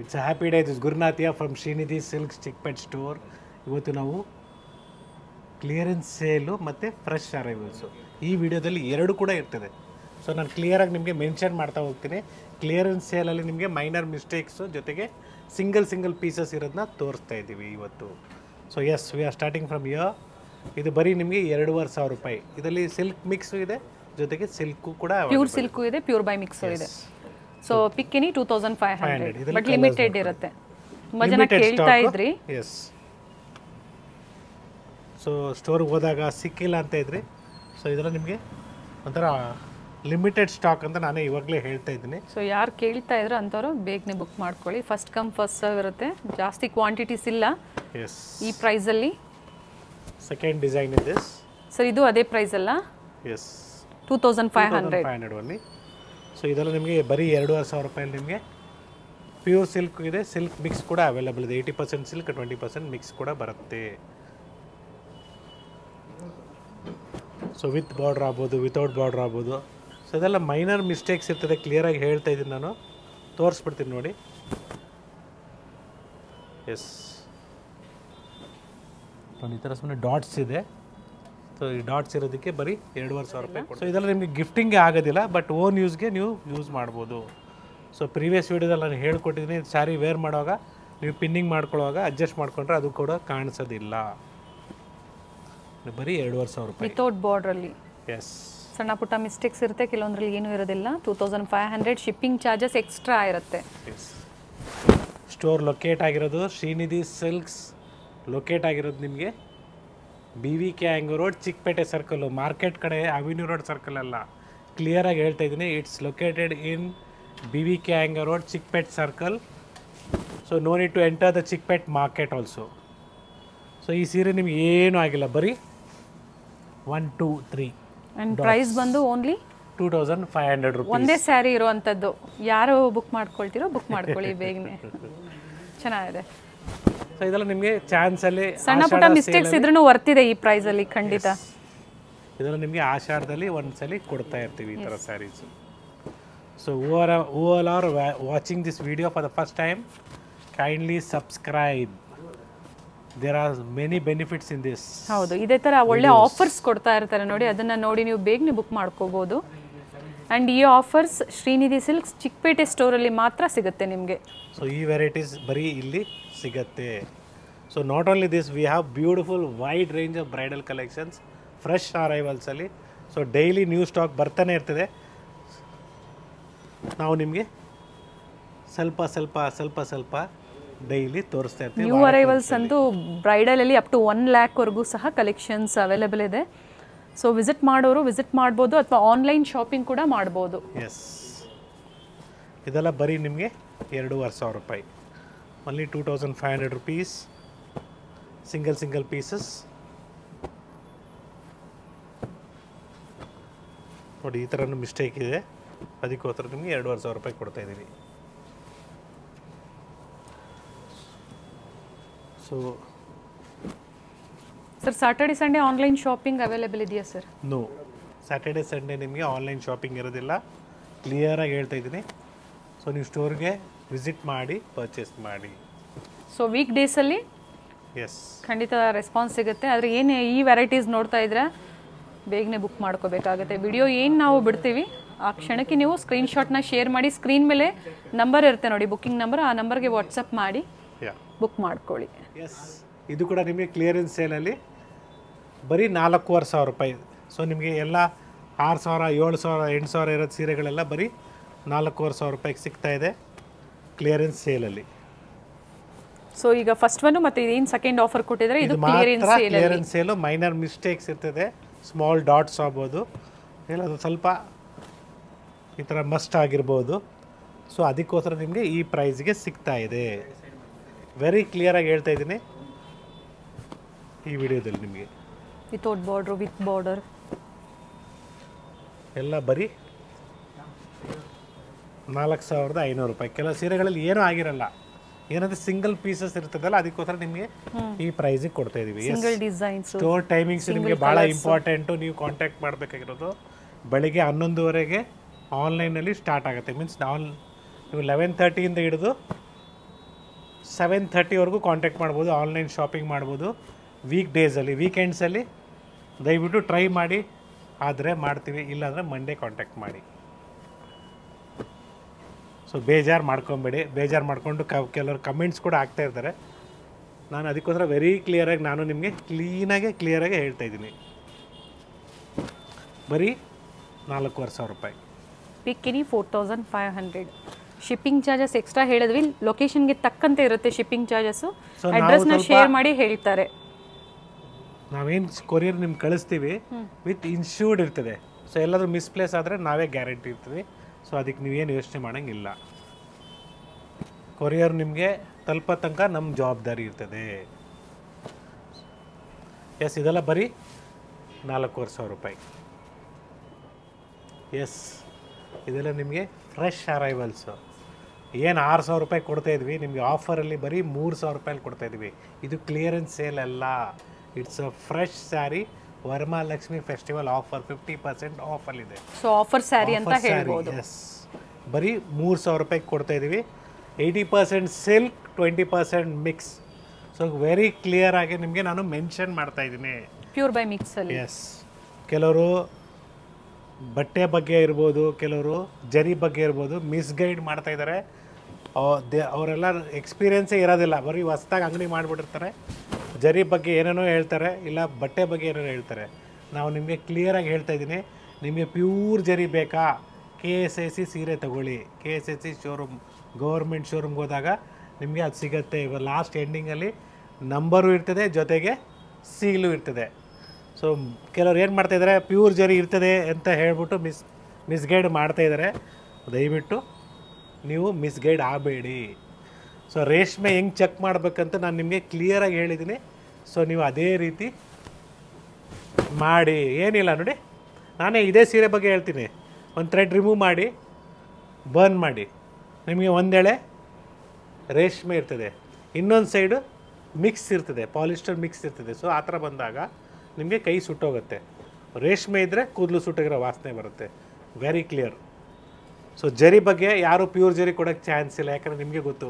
It's a happy day is ಗುರುನಾಥಿಯ from Shrinidhi silk Chickpet store ಇವತ್ತು ನಾವು ಕ್ಲಿಯರೆನ್ಸ್ ಸೇಲು ಮತ್ತು ಫ್ರೆಶ್ ಅರೈವಲ್ಸು ಈ ವಿಡಿಯೋದಲ್ಲಿ ಎರಡು ಕೂಡ ಇರ್ತದೆ ಸೊ ನಾನು ಕ್ಲಿಯರಾಗಿ ನಿಮಗೆ ಮೆನ್ಷನ್ ಮಾಡ್ತಾ ಹೋಗ್ತೀನಿ ಕ್ಲಿಯರೆನ್ಸ್ ಸೇಲಲ್ಲಿ ನಿಮಗೆ ಮೈನರ್ ಮಿಸ್ಟೇಕ್ಸು ಜೊತೆಗೆ ಸಿಂಗಲ್ ಸಿಂಗಲ್ ಪೀಸಸ್ ಇರೋದನ್ನ ತೋರಿಸ್ತಾ ಇದ್ದೀವಿ ಇವತ್ತು so S V R starting from ಯ ಇದು ಬರೀ ನಿಮಗೆ ಎರಡೂವರೆ ಸಾವಿರ ರೂಪಾಯಿ ಇದರಲ್ಲಿ ಸಿಲ್ಕ್ ಮಿಕ್ಸು ಇದೆ ಜೊತೆಗೆ ಸಿಲ್ಕು ಕೂಡ ಪ್ಯೂರ್ ಸಿಲ್ಕು ಇದೆ ಪ್ಯೂರ್ ಬೈ ಮಿಕ್ಸು ಇದೆ ಸೊ ಪಿಕ್ಕಿನಿ two thousand five hundred but limited ಇರುತ್ತೆ ತುಂಬ ಜನ ಕೇಳ್ತಾ ಇದ್ರಿ ಸೊ ಸ್ಟೋರ್ಗೆ ಹೋದಾಗ ಸಿಕ್ಕಿಲ್ಲ ಅಂತ ಇದ್ರಿ ಸೊ ಇದೆಲ್ಲ ನಿಮಗೆ ಒಂಥರ ಲಿಮಿಟೆಡ್ ಸ್ಟಾಕ್ ಅಂತ ನಾನೇ ಇವಾಗಲೇ ಹೇಳ್ತಾ ಇದ್ದೀನಿ ಸೊ ಯಾರು ಕೇಳ್ತಾ ಇದ್ರು ಅಂತವರು ಬೇಗನೆ ಬುಕ್ ಮಾಡ್ಕೊಳ್ಳಿ ಫಸ್ಟ್ ಕಮ್ ಫಸ್ಟ್ ಸರ್ವ್ ಇರುತ್ತೆ ಜಾಸ್ತಿ ಕ್ವಾಂಟಿಟೀಸ್ ಇಲ್ಲ ಎಸ್ ಈ ಪ್ರೈಸಲ್ಲಿ ಸೆಕೆಂಡ್ ಡಿಸೈನ್ ಇದೆ ಸರ್ ಇದು ಅದೇ ಪ್ರೈಸ್ ಅಲ್ಲ yes two thousand five hundred hundred ಅಲ್ಲಿ ಸೊ ಇದೆಲ್ಲ ನಿಮಗೆ ಬರೀ ಎರಡೂವರೆ ಸಾವಿರ ರೂಪಾಯಲ್ಲಿ ನಿಮಗೆ ಪ್ಯೂರ್ ಸಿಲ್ಕ್ ಇದೆ ಸಿಲ್ಕ್ ಮಿಕ್ಸ್ ಕೂಡ ಅವೈಲೇಬಲ್ ಇದೆ eighty percent silk twenty percent mix ಕೂಡ ಬರುತ್ತೆ ಸೊ ವಿತ್ ಬಾರ್ಡ್ರ್ ಆಗ್ಬೋದು ವಿತೌಟ್ ಬಾರ್ಡ್ರ್ ಆಗ್ಬೋದು ಸೊ ಇದೆಲ್ಲ ಮೈನರ್ ಮಿಸ್ಟೇಕ್ಸ್ ಇರ್ತದೆ ಕ್ಲಿಯರಾಗಿ ಹೇಳ್ತಾ ಇದ್ದೀನಿ ನಾನು ತೋರಿಸ್ಬಿಡ್ತೀನಿ ನೋಡಿ ಎಸ್ ಒಂದು ಈ ಥರ ಸುಮ್ಮನೆ ಡಾಟ್ಸ್ ಇದೆ ಮತ್ತು ಈ ಡಾಟ್ಸ್ ಇರೋದಕ್ಕೆ ಬರೀ ಎರಡೂವರೆ ಸಾವಿರ ರೂಪಾಯಿ ಸೊ ಇದೆಲ್ಲ ನಿಮಗೆ ಗಿಫ್ಟಿಂಗ್ ಆಗೋದಿಲ್ಲ ಬಟ್ ಓನ್ ಯೂಸ್ಗೆ ನೀವು ಯೂಸ್ ಮಾಡ್ಬೋದು ಸೊ ಪ್ರೀವಿಯಸ್ ವೀಡಿಯೋದಲ್ಲಿ ನಾನು ಹೇಳ್ಕೊಟ್ಟಿದ್ದೀನಿ ಸ್ಯಾರಿ ವೇರ್ ಮಾಡುವಾಗ ನೀವು ಪಿನ್ನಿಂಗ್ ಮಾಡ್ಕೊಳ್ಳುವಾಗ ಅಡ್ಜಸ್ಟ್ ಮಾಡಿಕೊಂಡ್ರೆ ಅದು ಕೂಡ ಕಾಣಿಸೋದಿಲ್ಲ ಬರೀ ಎರಡೂವರೆ ಸಾವಿರ ರೂಪಾಯಿ ವಿತೌಟ್ ಬಾರ್ಡ್ರಲ್ಲಿ ಎಸ್ ಸಣ್ಣ ಪುಟ್ಟ ಮಿಸ್ಟೇಕ್ಸ್ ಇರುತ್ತೆ ಕೆಲವೊಂದ್ರಲ್ಲಿ ಏನೂ ಇರೋದಿಲ್ಲ two thousand five hundred shipping charges extra ಇರುತ್ತೆ ಸ್ಟೋರ್ ಲೊಕೇಟ್ ಆಗಿರೋದು ಶ್ರೀನಿಧಿ ಸಿಲ್ಕ್ಸ್ ಲೊಕೇಟ್ ಆಗಿರೋದು ನಿಮಗೆ B V K hang road Chickpet circle market ಕಡೆ ಅವಿನ್ಯೂ ರೋಡ್ ಸರ್ಕಲ್ ಅಲ್ಲ ಕ್ಲಿಯರಾಗಿ ಹೇಳ್ತಾ ಇದ್ದೀನಿ it's located in B V K hang road Chickpet circle so no need to enter the Chickpet market also so ಈ ಸೀರೆ ನಿಮ್ಗೆ ಏನೂ ಆಗಿಲ್ಲ ಬರೀ one two three and price ಬಂದು only two thousand five hundred rupees ಒಂದೇ ಸ್ಯಾರಿ ಇರುವಂಥದ್ದು ಯಾರು ಬುಕ್ ಮಾಡ್ಕೊಳ್ತೀರೋ ಬುಕ್ ಮಾಡ್ಕೊಳ್ಳಿ ಬೇಗನೆ ಚೆನ್ನಾಗಿದೆ ಸೊ ಇದೆಲ್ಲ ನಿಮಗೆ ಚಾನ್ಸ್ ಅಲ್ಲಿ ಸಣ್ಣ ಪುಟ್ಟ ಮಿಸ್ಟೇಕ್ಸ್ ಇದ್ರೂ ವರ್ತಿದೆ ಈ ಪ್ರೈಸ್ ಅಲ್ಲಿ ಖಂಡಿತ ಇದೆಲ್ಲ ನಿಮಗೆ ಆಷಾಢದಲ್ಲಿ ಒಂದ್ಸಲಿ ಕೊಡ್ತಾ ಇರ್ತೀವಿ ಈ ಥರ saris so over all are watching this video for the first time kindly subscribe there are many benefits in this ಹೌದು ಇದೇ ಥರ ಒಳ್ಳೆ ಆಫರ್ಸ್ ಕೊಡ್ತಾ ಇರ್ತಾರೆ ನೋಡಿ ಅದನ್ನು ನೋಡಿ ನೀವು ಬೇಗನೆ ಬುಕ್ ಮಾಡ್ಕೋಬೋದು ಆ್ಯಂಡ್ ಈ ಆಫರ್ಸ್ ಶ್ರೀನಿಧಿ ಸಿಲ್ಕ್ಸ್ ಚಿಕ್ಕಪೇಟೆ ಸ್ಟೋರಲ್ಲಿ ಮಾತ್ರ ಸಿಗುತ್ತೆ ನಿಮಗೆ ಸೊ ಈ ವೆರೈಟೀಸ್ ಬರೀ ಇಲ್ಲಿ ಸಿಗತ್ತೆ so not only this we have beautiful wide range of bridal collections fresh ಅರೈವಲ್ಸಲ್ಲಿ ಸೊ ಡೈಲಿ ನ್ಯೂ ಸ್ಟಾಕ್ ಬರ್ತಾನೆ ಇರ್ತದೆ ನಾವು ನಿಮಗೆ ಸ್ವಲ್ಪ ಸ್ವಲ್ಪ ಸ್ವಲ್ಪ ಸ್ವಲ್ಪ ಡೈಲಿ ತೋರಿಸ್ತಾ ಇರ್ತೀವಿ ನ್ಯೂ ಅರೈವಲ್ಸ್ ಅಂತೂ ಬ್ರೈಡಲಲ್ಲಿ ಅಪ್ ಟು ಒನ್ ಲ್ಯಾಕ್ವರೆಗೂ ಸಹ ಕಲೆಕ್ಷನ್ಸ್ ಅವೈಲೇಬಲ್ ಇದೆ ಸೊ ವಿಸಿಟ್ ಮಾಡೋರು ವಿಸಿಟ್ ಮಾಡ್ಬೋದು ಅಥವಾ ಆನ್ಲೈನ್ ಶಾಪಿಂಗ್ ಕೂಡ ಮಾಡ್ಬೋದು ಎಸ್ ಇದೆಲ್ಲ ಬರೀ ನಿಮಗೆ ಎರಡೂವರೆ ಸಾವಿರ ರೂಪಾಯಿ only 2500 rupees single single pieces ನೋಡಿ ಈ ಥರನೂ ಮಿಸ್ಟೇಕ್ ಇದೆ ಅದಕ್ಕೋಸ್ಕರ ನಿಮಗೆ ಎರಡೂವರೆ ಸಾವಿರ ರೂಪಾಯಿ ಕೊಡ್ತಾ ಇದ್ದೀವಿ so sir Saturday Sunday online shopping available ಇದೆಯಾ ಸರ್ ನೋ ಸ್ಯಾಟರ್ಡೆ ಸಂಡೇ ನಿಮಗೆ ಆನ್ಲೈನ್ ಶಾಪಿಂಗ್ ಇರೋದಿಲ್ಲ ಕ್ಲಿಯರಾಗಿ ಹೇಳ್ತಾ ಇದ್ದೀನಿ ಸೊ ನೀವು ಸ್ಟೋರ್ಗೆ ವಿಸಿಟ್ ಮಾಡಿ ಪರ್ಚೇಸ್ ಮಾಡಿ ಸೊ ವೀಕ್ ಡೇಸಲ್ಲಿ ಎಸ್ ಖಂಡಿತ ರೆಸ್ಪಾನ್ಸ್ ಸಿಗುತ್ತೆ ಆದರೆ ಏನು ಈ ವೆರೈಟೀಸ್ ನೋಡ್ತಾ ಇದ್ರೆ ಬೇಗನೆ ಬುಕ್ ಮಾಡ್ಕೋಬೇಕಾಗತ್ತೆ ವಿಡಿಯೋ ಏನು ನಾವು ಬಿಡ್ತೀವಿ ಆ ಕ್ಷಣಕ್ಕೆ ನೀವು ಸ್ಕ್ರೀನ್ಶಾಟ್ನ ಶೇರ್ ಮಾಡಿ ಸ್ಕ್ರೀನ್ ಮೇಲೆ ನಂಬರ್ ಇರುತ್ತೆ ನೋಡಿ ಬುಕಿಂಗ್ ನಂಬರ್ ಆ ನಂಬರ್ಗೆ ವಾಟ್ಸಪ್ ಮಾಡಿ ಬುಕ್ ಮಾಡ್ಕೊಳ್ಳಿ ಎಸ್ ಇದು ಕೂಡ ನಿಮಗೆ ಕ್ಲಿಯರೆನ್ಸ್ ಸೇಲಲ್ಲಿ ಬರೀ ನಾಲ್ಕೂವರೆ ಸಾವಿರ ರೂಪಾಯಿ ಸೊ ನಿಮಗೆ ಎಲ್ಲ ಆರು ಸಾವಿರ ಏಳು ಸಾವಿರ ಎಂಟು ಸಾವಿರ ಇರೋದು ಸೀರೆಗಳೆಲ್ಲ ಬರೀ ನಾಲ್ಕೂವರೆ ಸಾವಿರ ರೂಪಾಯಿಗೆ ಸಿಗ್ತಾಯಿದೆ ಕ್ಲಿಯರೆನ್ಸ್ ಸೇಲಲ್ಲಿ ಸೊ ಈಗ ಫಸ್ಟ್ ಒನ್ ಮತ್ತೆ ಇದೇನು ಸೆಕೆಂಡ್ ಆಫರ್ ಕೊಟ್ಟಿದ್ರೆ ಇದು clearance sale clearance sale minor mistakes ಇರ್ತದೆ ಸ್ಮಾಲ್ ಡಾಟ್ಸ್ ಆಗ್ಬೋದು ಅದು ಸ್ವಲ್ಪ ಈ ಥರ ಮಸ್ಟ್ ಆಗಿರ್ಬೋದು ಸೊ ಅದಕ್ಕೋಸ್ಕರ ನಿಮಗೆ ಈ ಪ್ರೈಸ್ಗೆ ಸಿಗ್ತಾ ಇದೆ ವೆರಿ ಕ್ಲಿಯರ್ ಆಗಿ ಹೇಳ್ತಾ ಇದ್ದೀನಿ ಈ ವಿಡಿಯೋದಲ್ಲಿ ನಿಮಗೆ ವಿತೌಟ್ ಬಾರ್ಡ್ರು ವಿತ್ ಬಾರ್ಡರ್ ಎಲ್ಲ ಬರೀ ನಾಲ್ಕು ಸಾವಿರದ ಐನೂರು ರೂಪಾಯಿ ಕೆಲವು ಸೀರೆಗಳಲ್ಲಿ ಏನೂ ಆಗಿರಲ್ಲ ಏನಂದ್ರೆ ಸಿಂಗಲ್ ಪೀಸಸ್ ಇರ್ತದಲ್ಲ ಅದಕ್ಕೋಸ್ಕರ ನಿಮಗೆ ಈ ಪ್ರೈಸಿಗೆ ಕೊಡ್ತಾ ಇದೀವಿ ಸ್ಟೋರ್ ಟೈಮಿಂಗ್ಸ್ ನಿಮಗೆ ಭಾಳ ಇಂಪಾರ್ಟೆಂಟು ನೀವು ಕಾಂಟ್ಯಾಕ್ಟ್ ಮಾಡಬೇಕಾಗಿರೋದು ಬೆಳಿಗ್ಗೆ ಹನ್ನೊಂದುವರೆಗೆ ಆನ್ಲೈನಲ್ಲಿ ಸ್ಟಾರ್ಟ್ ಆಗುತ್ತೆ ಮೀನ್ಸ್ ಆನ್ ನೀವು ಲೆವೆನ್ ತರ್ಟಿಯಿಂದ ಹಿಡಿದು ಸೆವೆನ್ ತರ್ಟಿವರೆಗೂ ಕಾಂಟ್ಯಾಕ್ಟ್ ಮಾಡ್ಬೋದು ಆನ್ಲೈನ್ ಶಾಪಿಂಗ್ ಮಾಡ್ಬೋದು ವೀಕ್ ಡೇಸಲ್ಲಿ ವೀಕೆಂಡ್ಸಲ್ಲಿ ದಯವಿಟ್ಟು ಟ್ರೈ ಮಾಡಿ ಆದರೆ ಮಾಡ್ತೀವಿ ಇಲ್ಲಾಂದರೆ ಮಂಡೇ ಕಾಂಟ್ಯಾಕ್ಟ್ ಮಾಡಿ ಸೊ ಬೇಜಾರು ಮಾಡ್ಕೊಬೇಡಿ ಬೇಜಾರು ಮಾಡಿಕೊಂಡು ಕ ಕೆಲವರು ಕಮೆಂಟ್ಸ್ ಕೂಡ ಆಗ್ತಾ ಇರ್ತಾರೆ ನಾನು ಅದಕ್ಕೋಸ್ಕರ ವೆರಿ ಕ್ಲಿಯರಾಗಿ ನಾನು ನಿಮಗೆ ಕ್ಲೀನಾಗೆ ಕ್ಲಿಯರಾಗಿ ಹೇಳ್ತಾ ಇದ್ದೀನಿ ಬರೀ ನಾಲ್ಕೂವರೆ ಸಾವಿರ ರೂಪಾಯಿ ಪಿಕ್ಕಿನಿ four thousand five hundred shipping charges extra ಹೇಳಿದ್ವಿ ಲೊಕೇಶನ್ಗೆ ತಕ್ಕಂತೆ ಇರುತ್ತೆ ಶಿಪ್ಪಿಂಗ್ ಚಾರ್ಜಸ್ಸು ಅಡ್ರೆಸ್ನ ಶೇರ್ ಮಾಡಿ ಹೇಳ್ತಾರೆ ನಾವೇನು ಕೊರಿಯರ್ ನಿಮ್ಗೆ ಕಳಿಸ್ತೀವಿ ವಿತ್ ಇನ್ಶೂರ್ಡ್ ಇರ್ತದೆ ಸೊ ಎಲ್ಲಾದರೂ ಮಿಸ್ಪ್ಲೇಸ್ ಆದರೆ ನಾವೇ ಗ್ಯಾರಂಟಿ ಇರ್ತೀವಿ ಸೊ ಅದಕ್ಕೆ ನೀವೇನು ಯೋಚನೆ ಮಾಡೋಂಗಿಲ್ಲ ಕೊರಿಯರ್ ನಿಮಗೆ ತಲುಪೋ ತನಕ ನಮ್ಮ ಜವಾಬ್ದಾರಿ ಇರ್ತದೆ ಎಸ್ ಇದೆಲ್ಲ ಬರೀ ನಾಲ್ಕೂವರೆ ಸಾವಿರ ರೂಪಾಯಿ ಎಸ್ ಇದೆಲ್ಲ ನಿಮಗೆ ಫ್ರೆಶ್ ಅರೈವಲ್ಸು ಏನು ಆರು ಸಾವಿರ ರೂಪಾಯಿ ಕೊಡ್ತಾಯಿದ್ವಿ ನಿಮಗೆ ಆಫರಲ್ಲಿ ಬರೀ ಮೂರು ಸಾವಿರ ರೂಪಾಯಲ್ಲಿ ಇದ್ವಿ ಇದು ಕ್ಲಿಯರೆನ್ಸ್ ಸೇಲ್ ಅಲ್ಲ it's a fresh sari Varamahalakshmi festival offer fifty percent offer ಇದೆ ಸೊ ಆಫರ್ ಸ್ಯಾರಿ ಅಂತ ಹೇಳ್ಬೋದು ಎಸ್ ಬರೀ ಮೂರು ಸಾವಿರ ರೂಪಾಯಿಗೆ ಕೊಡ್ತಾ ಇದ್ದೀವಿ eighty percent silk twenty percent mix so very clear ಆಗಿ ನಿಮಗೆ ನಾನು ಮೆನ್ಷನ್ ಮಾಡ್ತಾ ಇದ್ದೀನಿ ಪ್ಯೂರ್ ಬೈ ಮಿಕ್ಸ್ ಅಲ್ಲಿ ಎಸ್ ಕೆಲವರು ಬಟ್ಟೆ ಬಗ್ಗೆ ಇರ್ಬೋದು ಕೆಲವರು ಜರಿ ಬಗ್ಗೆ ಇರ್ಬೋದು ಮಿಸ್ಗೈಡ್ ಮಾಡ್ತಾ ಇದ್ದಾರೆ ಅವರೆಲ್ಲ ಎಕ್ಸ್ಪೀರಿಯೆನ್ಸೇ ಇರೋದಿಲ್ಲ ಬರೀ ಹೊಸ್ದಾಗಿ ಅಂಗಡಿ ಮಾಡಿಬಿಟ್ಟಿರ್ತಾರೆ ಜರಿ ಬಗ್ಗೆ ಏನೇನೋ ಹೇಳ್ತಾರೆ ಇಲ್ಲ ಬಟ್ಟೆ ಬಗ್ಗೆ ಏನೇನೋ ಹೇಳ್ತಾರೆ ನಾವು ನಿಮಗೆ ಕ್ಲಿಯರಾಗಿ ಹೇಳ್ತಾ ಇದ್ದೀನಿ ನಿಮಗೆ ಪ್ಯೂರ್ ಜರಿ ಬೇಕಾ ಕೆ ಎಸ್ ಐ ಸಿ ಸೀರೆ ತಗೊಳ್ಳಿ K S I C showroom government ಶೋರೂಮ್ಗೆ ಹೋದಾಗ ನಿಮಗೆ ಅದು ಸಿಗುತ್ತೆ ಇವಾಗ ಲಾಸ್ಟ್ ಎಂಡಿಂಗಲ್ಲಿ ನಂಬರು ಇರ್ತದೆ ಜೊತೆಗೆ ಸೀಲು ಇರ್ತದೆ ಸೊ ಕೆಲವರು ಏನು ಮಾಡ್ತಾಯಿದ್ದಾರೆ ಪ್ಯೂರ್ ಜರಿ ಇರ್ತದೆ ಅಂತ ಹೇಳ್ಬಿಟ್ಟು ಮಿಸ್ ಮಿಸ್ಗೈಡ್ ಮಾಡ್ತಾಯಿದ್ದಾರೆ ದಯವಿಟ್ಟು ನೀವು ಮಿಸ್ಗೈಡ್ ಆಗಬೇಡಿ ಸೊ ರೇಷ್ಮೆ ಹೆಂಗೆ ಚೆಕ್ ಮಾಡಬೇಕಂತ ನಾನು ನಿಮಗೆ ಕ್ಲಿಯರಾಗಿ ಹೇಳಿದ್ದೀನಿ ಸೊ ನೀವು ಅದೇ ರೀತಿ ಮಾಡಿ ಏನಿಲ್ಲ ನೋಡಿ ನಾನೇ ಇದೇ ಸೀರೆ ಬಗ್ಗೆ ಹೇಳ್ತೀನಿ ಒಂದು ಥ್ರೆಡ್ ರಿಮೂವ್ ಮಾಡಿ ಬರ್ನ್ ಮಾಡಿ ನಿಮಗೆ ಒಂದೆಳೆ ರೇಷ್ಮೆ ಇರ್ತದೆ ಇನ್ನೊಂದು ಸೈಡು ಮಿಕ್ಸ್ ಇರ್ತದೆ ಪಾಲಿಸ್ಟರ್ ಮಿಕ್ಸ್ ಇರ್ತದೆ ಸೊ ಆ ಥರ ಬಂದಾಗ ನಿಮಗೆ ಕೈ ಸುಟ್ಟೋಗುತ್ತೆ ರೇಷ್ಮೆ ಇದ್ದರೆ ಕೂದಲು ಸುಟ್ಟೋಗಿರೋ ವಾಸನೆ ಬರುತ್ತೆ ವೆರಿ ಕ್ಲಿಯರ್ ಸೊ ಜರಿ ಬಗ್ಗೆ ಯಾರೂ ಪ್ಯೂರ್ ಜರಿ ಕೊಡೋಕ್ಕೆ ಚಾನ್ಸ್ ಇಲ್ಲ ಯಾಕಂದರೆ ನಿಮಗೆ ಗೊತ್ತು